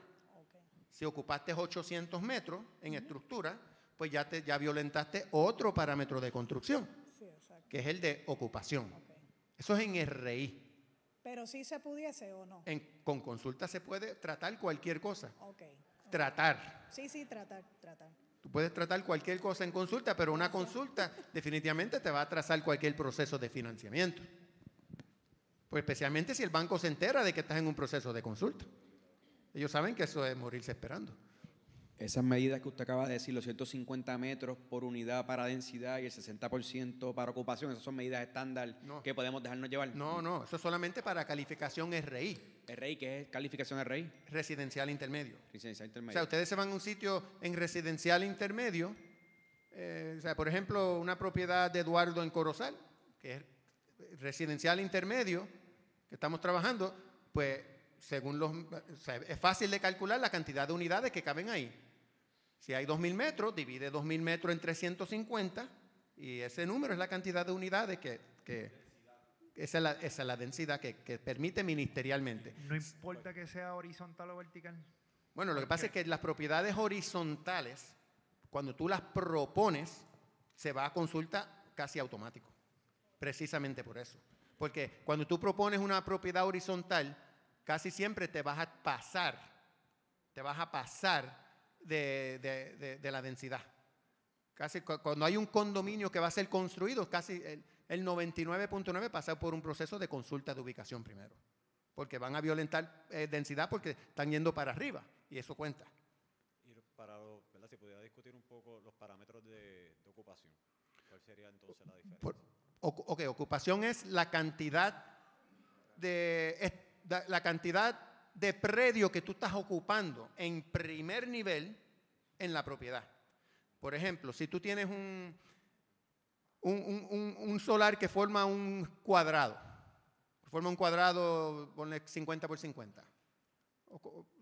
Si ocupaste 800 metros en estructura, pues ya, te, ya violentaste otro parámetro de construcción, que es el de ocupación. Eso es en RI. Pero si se pudiese o no. con consulta se puede tratar cualquier cosa. Okay tratar. Sí, sí, tratar, tratar. Tú puedes tratar cualquier cosa en consulta, pero una consulta definitivamente te va a trazar cualquier proceso de financiamiento. Pues especialmente si el banco se entera de que estás en un proceso de consulta. Ellos saben que eso es morirse esperando. Esas medidas que usted acaba de decir, los 150 metros por unidad para densidad y el 60% para ocupación, esas son medidas estándar que podemos dejarnos llevar. No, no, eso es solamente para calificación RI. ¿El rey qué es calificación de rey? Residencial intermedio. Residencial intermedio. O sea, ustedes se van a un sitio en residencial intermedio. Eh, o sea, por ejemplo, una propiedad de Eduardo en Corozal, que es residencial intermedio, que estamos trabajando, pues según los, o sea, es fácil de calcular la cantidad de unidades que caben ahí. Si hay 2.000 metros, divide 2.000 metros en 350 y ese número es la cantidad de unidades que, que esa es la, densidad que, permite ministerialmente. No importa que sea horizontal o vertical. Bueno, lo que pasa es que las propiedades horizontales, cuando tú las propones, se va a consulta casi automático. Precisamente por eso. Porque cuando tú propones una propiedad horizontal, casi siempre te vas a pasar, te vas a pasar de, de la densidad. Casi cuando hay un condominio que va a ser construido, casi el 99.9 pasa por un proceso de consulta de ubicación primero, porque van a violentar eh, densidad porque están yendo para arriba y eso cuenta. Y para Si pudiera discutir un poco los parámetros de, ocupación, ¿cuál sería entonces la diferencia? ok, ocupación es la cantidad de la cantidad de predio que tú estás ocupando en primer nivel en la propiedad. Por ejemplo, si tú tienes un un, solar que forma un cuadrado. Forma un cuadrado, ponle 50 por 50.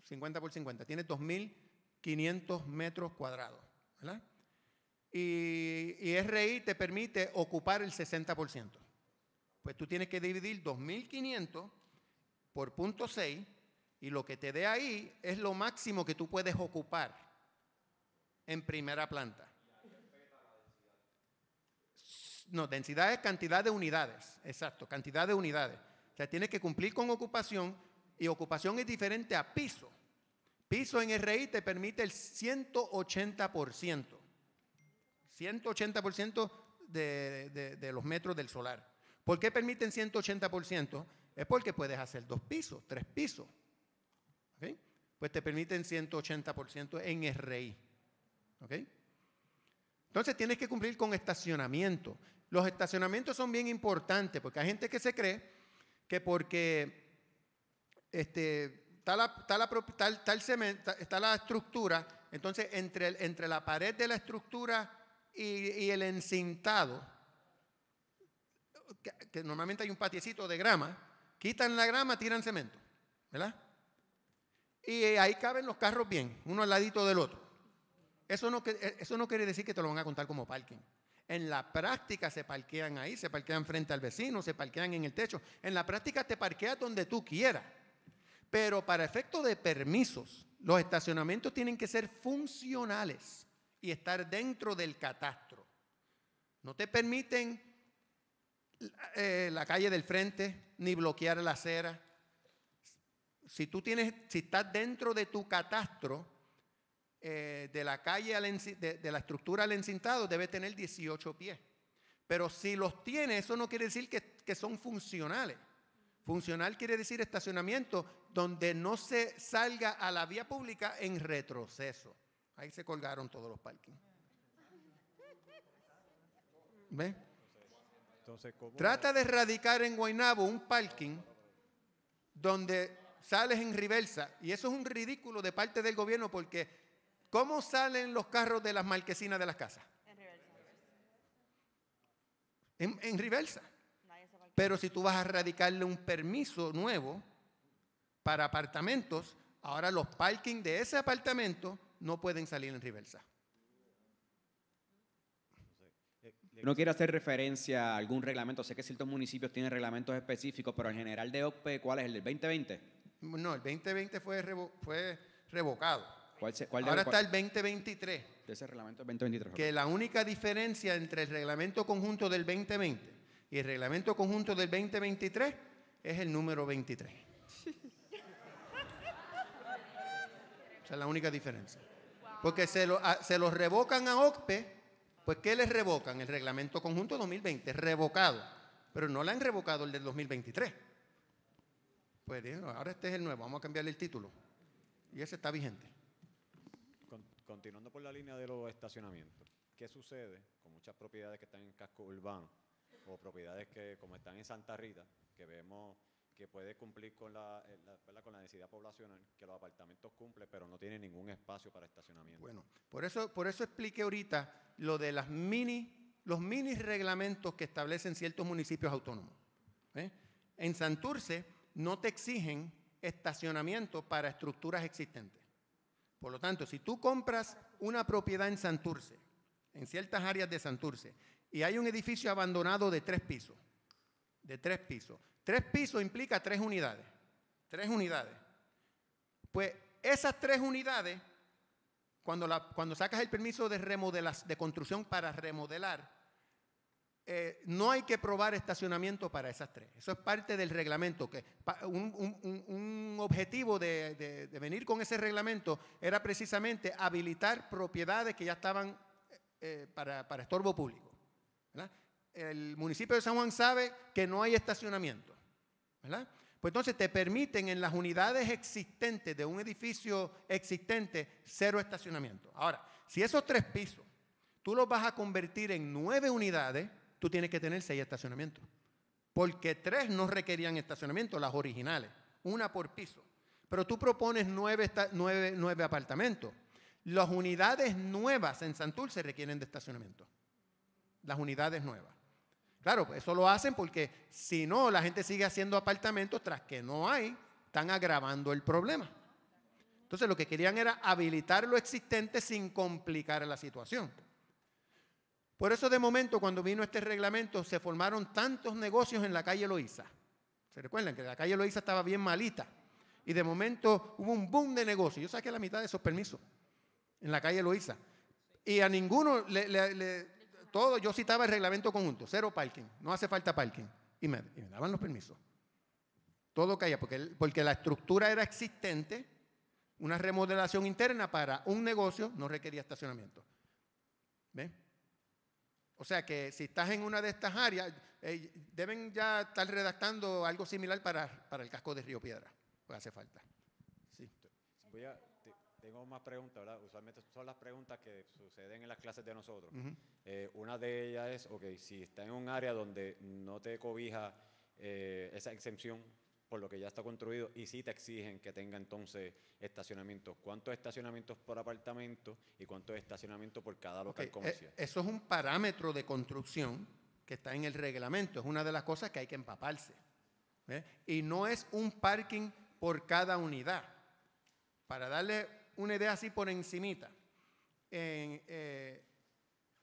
50 por 50. Tiene 2.500 metros cuadrados. ¿verdad? Y, y, RI te permite ocupar el 60%. Pues tú tienes que dividir 2.500 por 0.6 y lo que te dé ahí es lo máximo que tú puedes ocupar en primera planta. No, densidad es cantidad de unidades, exacto, cantidad de unidades. O sea, tienes que cumplir con ocupación y ocupación es diferente a piso. Piso en RI te permite el 180%. 180% de, los metros del solar. ¿Por qué permiten 180%? Es porque puedes hacer dos pisos, tres pisos. Pues te permiten 180% en RI. ¿ok? Entonces tienes que cumplir con estacionamiento. Los estacionamientos son bien importantes porque hay gente que se cree que porque este, está, la, cemento, está la estructura, entonces entre, entre la pared de la estructura y, el encintado, que, que, normalmente hay un patiecito de grama, quitan la grama, tiran cemento, ¿verdad? Y ahí caben los carros bien, uno al ladito del otro. Eso no, eh, eso no quiere decir que te lo van a contar como parking. En la práctica se parquean ahí, se parquean frente al vecino, se parquean en el techo. En la práctica te parqueas donde tú quieras. Pero para efecto de permisos, los estacionamientos tienen que ser funcionales y estar dentro del catastro. No te permiten eh, la calle del frente ni bloquear la acera. Si tú tienes, si estás dentro de tu catastro, eh, de la calle al de, la estructura al encintado debe tener 18 pies. Pero si los tiene, eso no quiere decir que, son funcionales. Funcional quiere decir estacionamiento donde no se salga a la vía pública en retroceso. Ahí se colgaron todos los parkings. ¿Ves? Trata de erradicar en guainabo un parking donde sales en reversa. Y eso es un ridículo de parte del gobierno porque ¿Cómo salen los carros de las marquesinas de las casas? En reversa. En, reversa. Pero si tú vas a radicarle un permiso nuevo para apartamentos, ahora los parking de ese apartamento no pueden salir en reversa. No quiero hacer referencia a algún reglamento. Sé que ciertos municipios tienen reglamentos específicos, pero en general de OPE, ¿cuál es el del 2020? No, el 2020 fue revocado. Ahora está el 2023. De ese reglamento Que la única diferencia entre el reglamento conjunto del 2020 y el reglamento conjunto del 2023 es el número 23. Esa es la única diferencia. Porque se lo, revocan a OCPE, pues ¿qué les revocan? El reglamento conjunto 2020, revocado. Pero no le han revocado el del 2023. Pues ahora este es el nuevo, vamos a cambiarle el título. Y ese está vigente. Continuando por la línea de los estacionamientos, ¿qué sucede con muchas propiedades que están en casco urbano o propiedades que, como están en Santa Rita, que vemos que puede cumplir con la, eh, con la densidad poblacional, que los apartamentos cumplen, pero no tienen ningún espacio para estacionamiento. Bueno, por eso, por eso expliqué ahorita lo de las mini, los mini reglamentos que establecen ciertos municipios autónomos. ¿eh? En Santurce no te exigen estacionamiento para estructuras existentes. Por lo tanto, si tú compras una propiedad en Santurce, en ciertas áreas de Santurce, y hay un edificio abandonado de tres pisos, de tres pisos, tres pisos implica tres unidades, tres unidades. Pues esas tres unidades, cuando, sacas el permiso de, de construcción para remodelar, eh, no hay que probar estacionamiento para esas tres. Eso es parte del reglamento. Que un, objetivo de, venir con ese reglamento era precisamente habilitar propiedades que ya estaban eh, eh, para, estorbo público. El municipio de San Juan sabe que no hay estacionamiento. Pues entonces te permiten en las unidades existentes de un edificio existente cero estacionamiento. Ahora, si esos tres pisos tú los vas a convertir en nueve unidades, tú tienes que tener seis estacionamientos. Porque tres no requerían estacionamiento, las originales, una por piso. Pero tú propones nueve, nueve, nueve apartamentos. Las unidades nuevas en se requieren de estacionamiento. Las unidades nuevas. Claro, pues, eso lo hacen porque si no, la gente sigue haciendo apartamentos tras que no hay, están agravando el problema. Entonces lo que querían era habilitar lo existente sin complicar la situación. Por eso de momento cuando vino este reglamento se formaron tantos negocios en la calle Loíza. ¿Se recuerdan que la calle Loíza estaba bien malita? Y de momento hubo un boom de negocios. Yo saqué la mitad de esos permisos en la calle Loíza. Y a ninguno, le, todo, yo citaba el reglamento conjunto, cero parking, no hace falta parking. Y me, daban los permisos. Todo caía, porque, porque la estructura era existente, una remodelación interna para un negocio no requería estacionamiento. ¿Ven? O sea que si estás en una de estas áreas, eh, deben ya estar redactando algo similar para, para el casco de Río Piedra, pues hace falta. tengo más preguntas, ¿verdad? Usualmente son las preguntas que suceden en las clases de nosotros. Eh, una de ellas es, ok, si estás en un área donde no te cobija eh, esa exención por lo que ya está construido y si te exigen que tenga entonces estacionamientos. ¿Cuántos estacionamientos por apartamento y cuántos estacionamientos por cada local eh, comercial? Eso es un parámetro de construcción que está en el reglamento, es una de las cosas que hay que empaparse. ¿eh? Y no es un parking por cada unidad. Para darle una idea así por encimita, eh,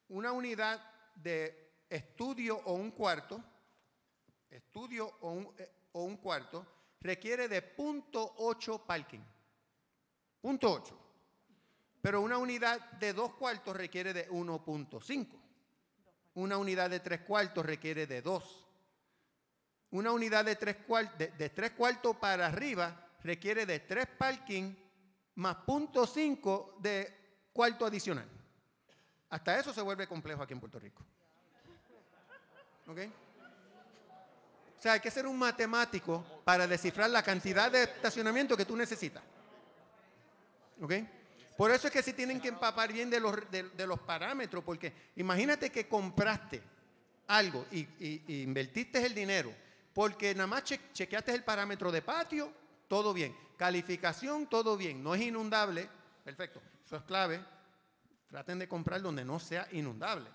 una unidad de estudio o un cuarto, estudio o un, o un cuarto requiere de 0.8 parking. 0.8. Pero una unidad de dos cuartos requiere de 1.5. Una unidad de tres cuartos requiere de dos. Una unidad de tres, de, tres cuartos para arriba requiere de tres parking más 0.5 de cuarto adicional. Hasta eso se vuelve complejo aquí en Puerto Rico. ¿Ok? O sea, hay que ser un matemático para descifrar la cantidad de estacionamiento que tú necesitas. ¿Ok? Por eso es que sí tienen que empapar bien de los, de, los parámetros, porque imagínate que compraste algo y, invertiste el dinero, porque nada más chequeaste el parámetro de patio, todo bien. Calificación, todo bien. No es inundable, perfecto. Eso es clave. Traten de comprar donde no sea inundable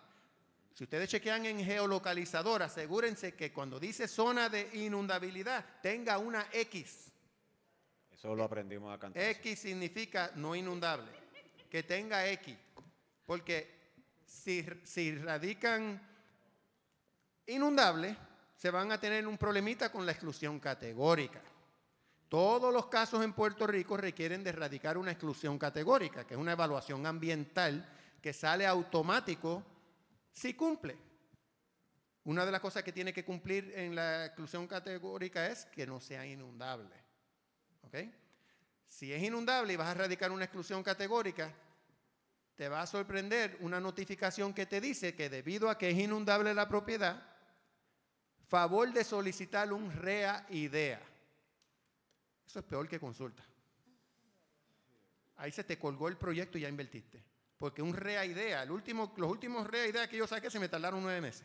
si ustedes chequean en geolocalizador, asegúrense que cuando dice zona de inundabilidad, tenga una X. Eso lo aprendimos acá. X significa no inundable. Que tenga X. Porque si, si radican inundable, se van a tener un problemita con la exclusión categórica. Todos los casos en Puerto Rico requieren de erradicar una exclusión categórica, que es una evaluación ambiental que sale automático si cumple. Una de las cosas que tiene que cumplir en la exclusión categórica es que no sea inundable. ¿Ok? Si es inundable y vas a erradicar una exclusión categórica, te va a sorprender una notificación que te dice que debido a que es inundable la propiedad, favor de solicitar un REA IDEA. Eso es peor que consulta. Ahí se te colgó el proyecto y ya invertiste porque un rea idea, los últimos rea idea que yo saqué se me tardaron nueve meses.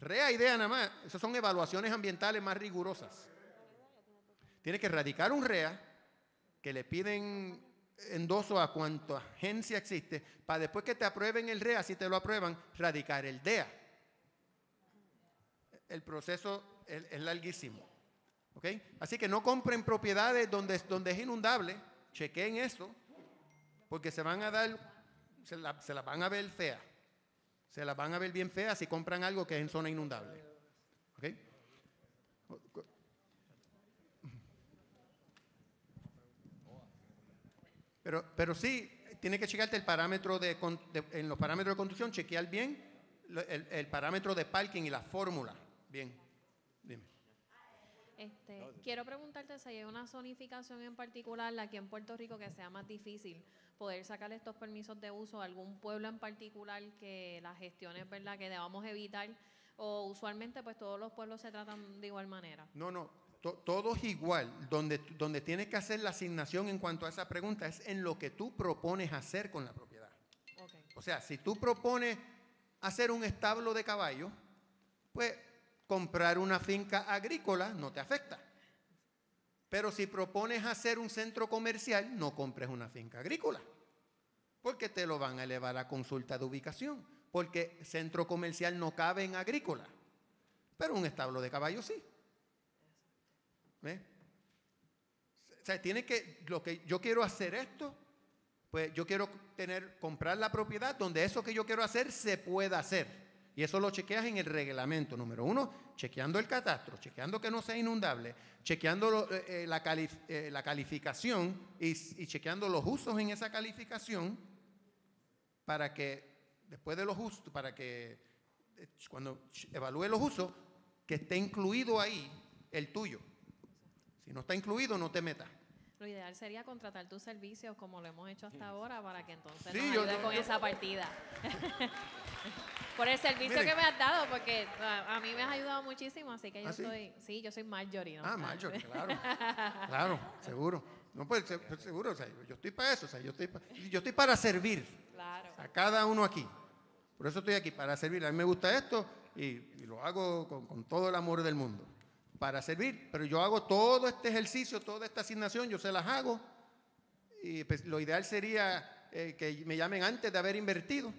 Rea idea nada más, esas son evaluaciones ambientales más rigurosas. Tiene que radicar un rea que le piden endoso a cuanto agencia existe para después que te aprueben el REA, si te lo aprueban, radicar el DEA. El proceso es, larguísimo. Así que no compren propiedades donde, donde es inundable, chequen eso, porque se van a dar, se van a ver feas. Se las van a ver bien feas si compran algo que es en zona inundable. Pero, pero sí, tiene que checarte el parámetro de, en los parámetros de conducción, chequear bien el, parámetro de parking y la fórmula. Bien, dime. Este, quiero preguntarte si hay una zonificación en particular aquí en Puerto Rico que sea más difícil, poder sacar estos permisos de uso a algún pueblo en particular que gestión gestiones, ¿verdad?, que debamos evitar o usualmente pues todos los pueblos se tratan de igual manera. No, no, todos todo igual. Donde, donde tienes que hacer la asignación en cuanto a esa pregunta es en lo que tú propones hacer con la propiedad. O sea, si tú propones hacer un establo de caballo, pues comprar una finca agrícola no te afecta. Pero si propones hacer un centro comercial, no compres una finca agrícola, porque te lo van a elevar a consulta de ubicación, porque centro comercial no cabe en agrícola, pero un establo de caballos sí. O sea, tiene que, lo que yo quiero hacer esto, pues yo quiero tener, comprar la propiedad donde eso que yo quiero hacer se pueda hacer. Y eso lo chequeas en el reglamento. Número uno, chequeando el catastro, chequeando que no sea inundable, chequeando eh, eh, eh, la, calificación y, chequeando los usos en esa calificación para que después de los usos, para que cuando evalúe los usos, que esté incluido ahí el tuyo. Si no está incluido, no te metas. Lo ideal sería contratar tus servicios como lo hemos hecho hasta ahora para que entonces nos con esa partida. por el servicio que me has dado, porque ah, a, mí me has ayudado muchísimo, así que yo ¿Ah, soy, sí, yo soy Marjorie. ¿no? Ah, mayor, claro, claro, seguro. No, pues, pues seguro, o sea, yo estoy para eso, o sea, yo estoy para, yo estoy para servir a cada uno aquí. Por eso estoy aquí, para servir. A mí me gusta esto y, lo hago con, todo el amor del mundo. Para servir, pero yo hago todo este ejercicio, toda esta asignación, yo se las hago. Y pues, lo ideal sería eh, que me llamen antes de haber invertido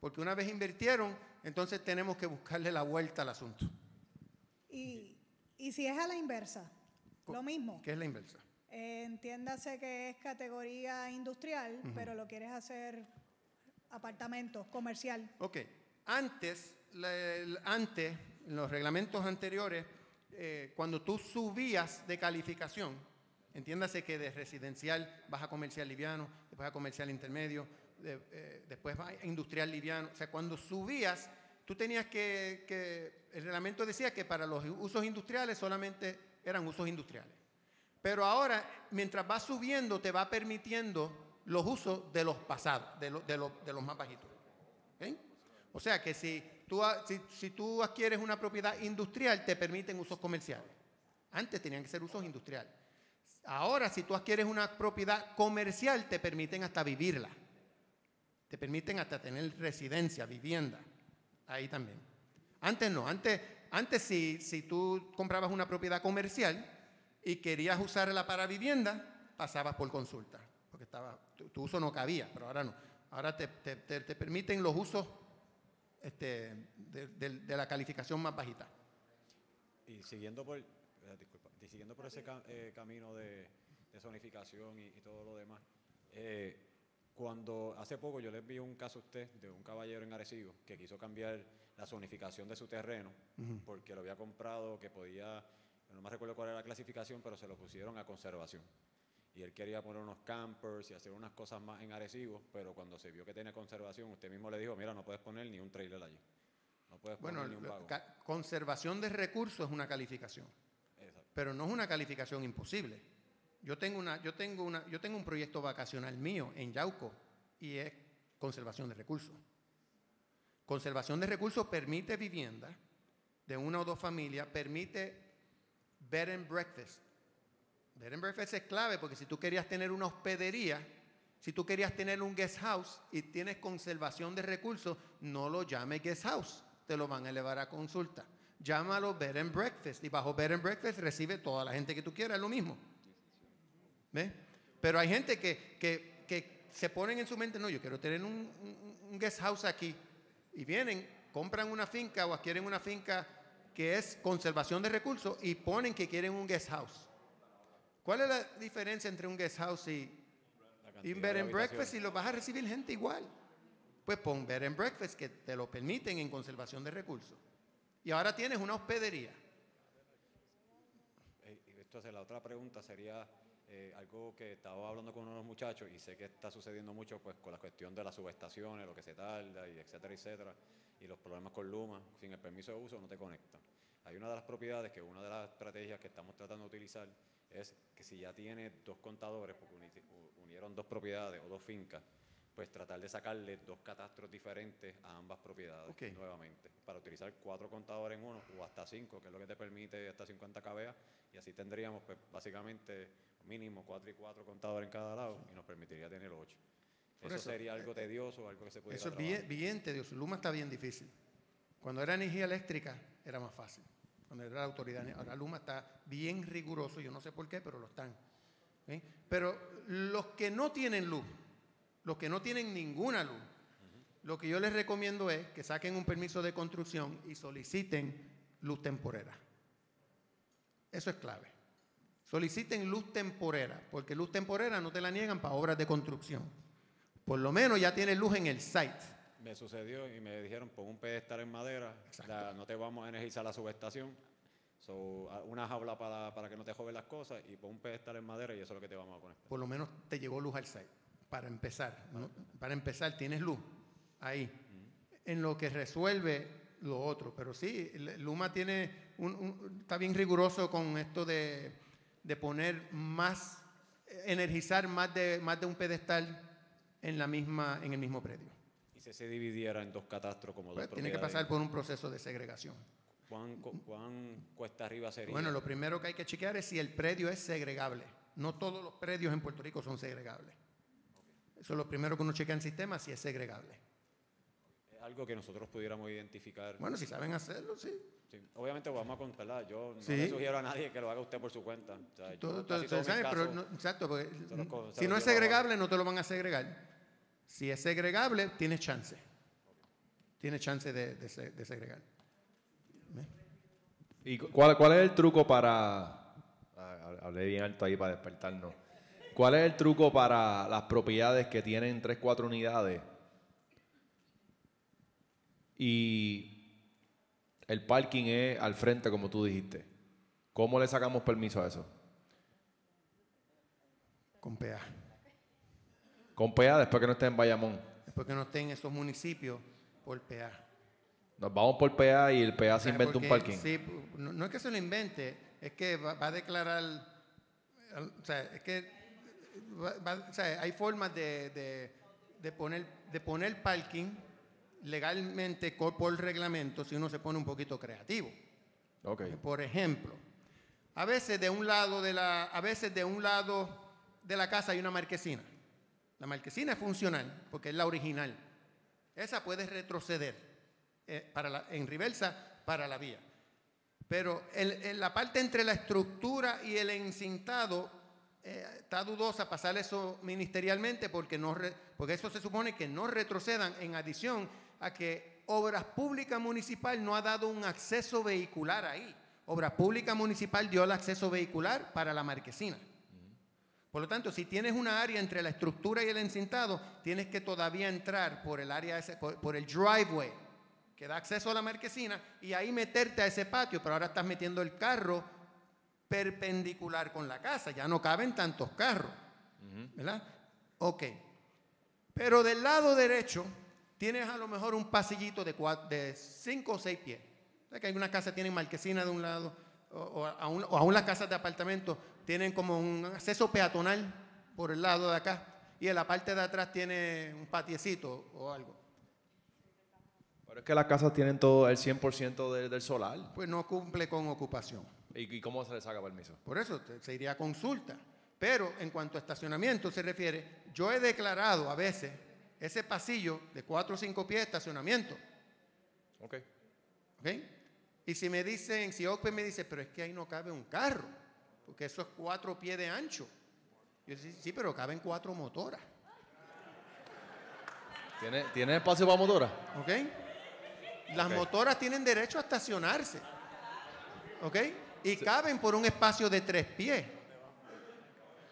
porque una vez invirtieron, entonces tenemos que buscarle la vuelta al asunto. ¿Y, si es a la inversa? Lo mismo. ¿Qué es la inversa? Eh, entiéndase que es categoría industrial, pero lo quieres hacer apartamento, comercial. Ok. Antes, antes los reglamentos anteriores, eh, cuando tú subías de calificación, entiéndase que de residencial vas a comercial liviano, después a comercial intermedio, eh, después va industrial liviano. O sea, cuando subías, tú tenías que, el reglamento decía que para los usos industriales solamente eran usos industriales. Pero ahora, mientras vas subiendo, te va permitiendo los usos de los pasados, de, de, los más bajitos. O sea que si tú, si tú adquieres una propiedad industrial, te permiten usos comerciales. Antes tenían que ser usos industriales. Ahora, si tú adquieres una propiedad comercial, te permiten hasta vivirla. Te permiten hasta tener residencia, vivienda, ahí también. Antes no, antes, antes si, tú comprabas una propiedad comercial y querías usarla para vivienda, pasabas por consulta, porque estaba, tu, uso no cabía, pero ahora no. Ahora te, permiten los usos este, de, la calificación más bajita. Y siguiendo por, eh, disculpa, y siguiendo por ese eh, camino de, zonificación y, todo lo demás, eh, cuando hace poco yo les vi un caso a usted de un caballero en Arecibo que quiso cambiar la zonificación de su terreno porque lo había comprado, que podía, no me recuerdo cuál era la clasificación, pero se lo pusieron a conservación. Y él quería poner unos campers y hacer unas cosas más en Arecibo, pero cuando se vio que tenía conservación, usted mismo le dijo, mira, no puedes poner ni un trailer allí. No puedes poner ni un vago. conservación de recursos es una calificación. Pero no es una calificación imposible. Yo tengo, una, yo, tengo una, yo tengo un proyecto vacacional mío en Yauco y es conservación de recursos. Conservación de recursos permite vivienda de una o dos familias, permite bed and breakfast. Bed and breakfast es clave porque si tú querías tener una hospedería, si tú querías tener un guest house y tienes conservación de recursos, no lo llame guest house, te lo van a elevar a consulta. Llámalo bed and breakfast y bajo bed and breakfast recibe toda la gente que tú quieras, es lo mismo. Pero hay gente que, se ponen en su mente, no, yo quiero tener un, guest house aquí. Y vienen, compran una finca o adquieren una finca que es conservación de recursos y ponen que quieren un guest house. ¿Cuál es la diferencia entre un guest house y un bed and breakfast? Y lo vas a recibir gente igual. Pues pon bed and breakfast que te lo permiten en conservación de recursos. Y ahora tienes una hospedería. Entonces eh, la otra pregunta sería eh, algo que estaba hablando con unos muchachos y sé que está sucediendo mucho pues con la cuestión de las subestaciones, lo que se tarda y etcétera, etcétera, y los problemas con Luma, sin el permiso de uso no te conectan. Hay una de las propiedades que una de las estrategias que estamos tratando de utilizar es que si ya tiene dos contadores, porque unieron dos propiedades o dos fincas, pues tratar de sacarle dos catastros diferentes a ambas propiedades nuevamente, para utilizar cuatro contadores en uno o hasta cinco, que es lo que te permite hasta 50 KBA, y así tendríamos pues, básicamente mínimo cuatro y cuatro contadores en cada lado y nos permitiría tener ocho. Eso, sería algo eh, eh, tedioso, algo que se puede Eso es bien, tedioso. Luma está bien difícil. Cuando era energía eléctrica era más fácil. Cuando era la autoridad, ahora Luma está bien riguroso, yo no sé por qué, pero lo están. Pero los que no tienen luz, los que no tienen ninguna luz. Lo que yo les recomiendo es que saquen un permiso de construcción y soliciten luz temporera. Eso es clave. Soliciten luz temporera, porque luz temporera no te la niegan para obras de construcción. Por lo menos ya tienes luz en el site. Me sucedió y me dijeron, pon un pedestal en madera, no te vamos a energizar la subestación, una jaula para, para que no te joven las cosas y pon un pedestal en madera y eso es lo que te vamos a poner. Por lo menos te llegó luz al site para empezar. Para empezar, tienes luz ahí, en lo que resuelve lo otro. Pero sí, Luma tiene un, está bien riguroso con esto de, poner más, energizar más de, más de un pedestal en, la misma, en el mismo predio. ¿Y si se dividiera en dos catastros como dos pues Tiene que pasar por un proceso de segregación. ¿Cuán, cuesta arriba sería? Bueno, lo primero que hay que chequear es si el predio es segregable. No todos los predios en Puerto Rico son segregables. Eso es lo primero que uno checa en sistema si es segregable. Es algo que nosotros pudiéramos identificar. Bueno, si saben hacerlo, sí. Obviamente vamos a controlar. Yo no le sugiero a nadie que lo haga usted por su cuenta. exacto, si no es segregable, no te lo van a segregar. Si es segregable, tienes chance. Tienes chance de, de, segregar. ¿Y cuál, cuál es el truco para... Ah, hablé bien alto ahí para despertarnos. ¿Cuál es el truco para las propiedades que tienen 3, 4 unidades? Y el parking es al frente, como tú dijiste. ¿Cómo le sacamos permiso a eso? Con PA. Con PA después que no esté en Bayamón. Después que no esté en esos municipios por PA. Nos vamos por PA y el PA se inventa un parking. no, es que se lo invente, es que va a declarar, o sea, es que hay formas de, poner, de poner parking legalmente por reglamento si uno se pone un poquito creativo. Por ejemplo, a veces de un lado de la, a veces de un lado de la casa hay una marquesina. La marquesina es funcional porque es la original. Esa puede retroceder eh, para en reversa para la vía. Pero la parte entre la estructura y el encintado eh, está dudosa pasar eso ministerialmente porque, no porque eso se supone que no retrocedan en adición a que Obras Públicas Municipal no ha dado un acceso vehicular ahí. Obras Públicas Municipal dio el acceso vehicular para la marquesina. Por lo tanto, si tienes una área entre la estructura y el encintado, tienes que todavía entrar por el área, por el driveway que da acceso a la marquesina y ahí meterte a ese patio, pero ahora estás metiendo el carro perpendicular con la casa, ya no caben tantos carros, ¿verdad? Ok. Pero del lado derecho tienes a lo mejor un pasillito de, cuatro, de cinco o seis pies. O sea que algunas casas tienen marquesina de un lado, o, aún, las casas de apartamento tienen como un acceso peatonal por el lado de acá, y en la parte de atrás tiene un patiecito o algo. Pero es que las casas tienen todo el 100% del solar. Pues no cumple con ocupación. ¿Y, cómo se le saca permiso? Por eso se iría a consulta. Pero en cuanto a estacionamiento se refiere, yo he declarado a veces ese pasillo de cuatro o cinco pies de estacionamiento. Ok. Ok. Y si me dicen, si OPE me dice, pero es que ahí no cabe un carro, porque eso es 4 pies de ancho. Yo digo, sí, pero caben cuatro motoras. ¿Tiene, espacio para motoras? Ok. Las motoras tienen derecho a estacionarse. ¿Ok? Y caben por un espacio de tres pies.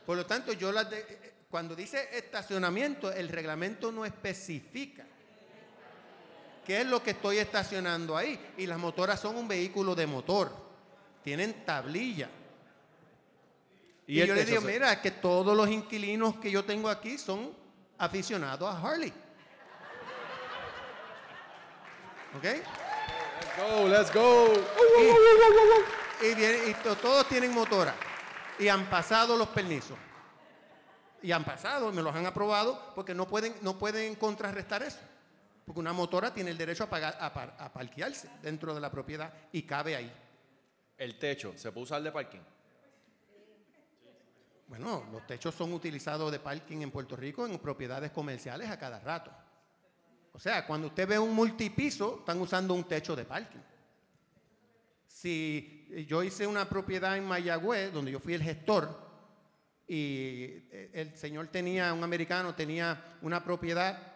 Por lo tanto, yo las de, eh, cuando dice estacionamiento, el reglamento no especifica qué es lo que estoy estacionando ahí. Y las motoras son un vehículo de motor, tienen tablilla. Y, yo este le digo, mira, que todos los inquilinos que yo tengo aquí son aficionados a Harley. ¿Ok? Let's go, let's go y, todos tienen motora y han pasado los permisos. Y han pasado, me los han aprobado, porque no pueden, no pueden contrarrestar eso. Porque una motora tiene el derecho a, pagar, a, parquearse dentro de la propiedad y cabe ahí. El techo, ¿se puede usar de parking? Bueno, los techos son utilizados de parking en Puerto Rico en propiedades comerciales a cada rato. O sea, cuando usted ve un multipiso, están usando un techo de parking. Si eh, yo hice una propiedad en Mayagüez, donde yo fui el gestor, y eh, el señor tenía, un americano tenía una propiedad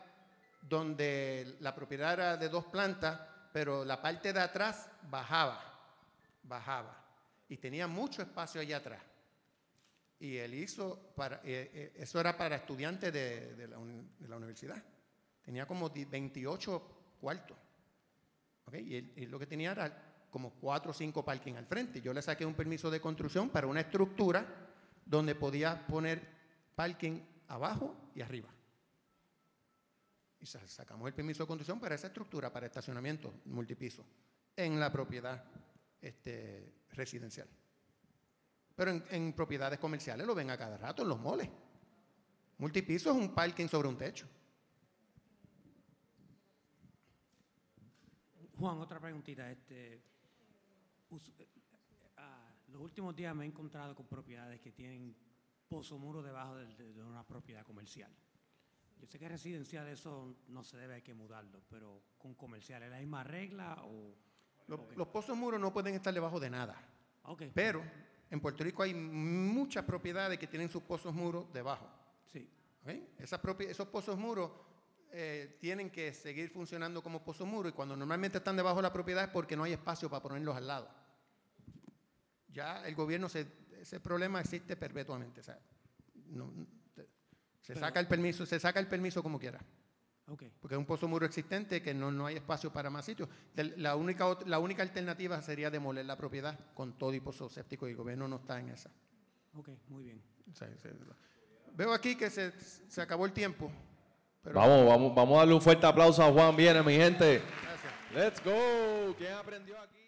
donde la propiedad era de dos plantas, pero la parte de atrás bajaba, bajaba, y tenía mucho espacio allá atrás. Y él hizo, para, eh, eso era para estudiantes de, la, universidad. Tenía como 28 cuartos. Y, y lo que tenía era como cuatro o cinco parking al frente. Yo le saqué un permiso de construcción para una estructura donde podía poner parking abajo y arriba. Y sacamos el permiso de construcción para esa estructura, para estacionamiento multipiso, en la propiedad este, residencial. Pero en, propiedades comerciales lo ven a cada rato, en los moles. Multipiso es un parking sobre un techo. Juan, otra preguntita. Este, eh, eh, ah, los últimos días me he encontrado con propiedades que tienen pozo muro debajo de, una propiedad comercial. Yo sé que residencial eso no se debe, hay que mudarlo, pero con comercial es la misma regla o... Los, pozos muros no pueden estar debajo de nada. Okay. Pero en Puerto Rico hay muchas propiedades que tienen sus pozos muros debajo. Sí. Okay. esos pozos muros eh, tienen que seguir funcionando como pozos muros y cuando normalmente están debajo de la propiedad es porque no hay espacio para ponerlos al lado ya el gobierno, ese problema existe perpetuamente. se saca el permiso, se saca el permiso como quiera. Okay. Porque es un pozo muro existente que no, no hay espacio para más sitios. La única, la única alternativa sería demoler la propiedad con todo y pozo séptico y el gobierno no está en esa. Ok, muy bien. veo aquí que se, acabó el tiempo. vamos, vamos, vamos a darle un fuerte aplauso a Juan Viene, mi gente. Let's go. ¿Quién aprendió aquí?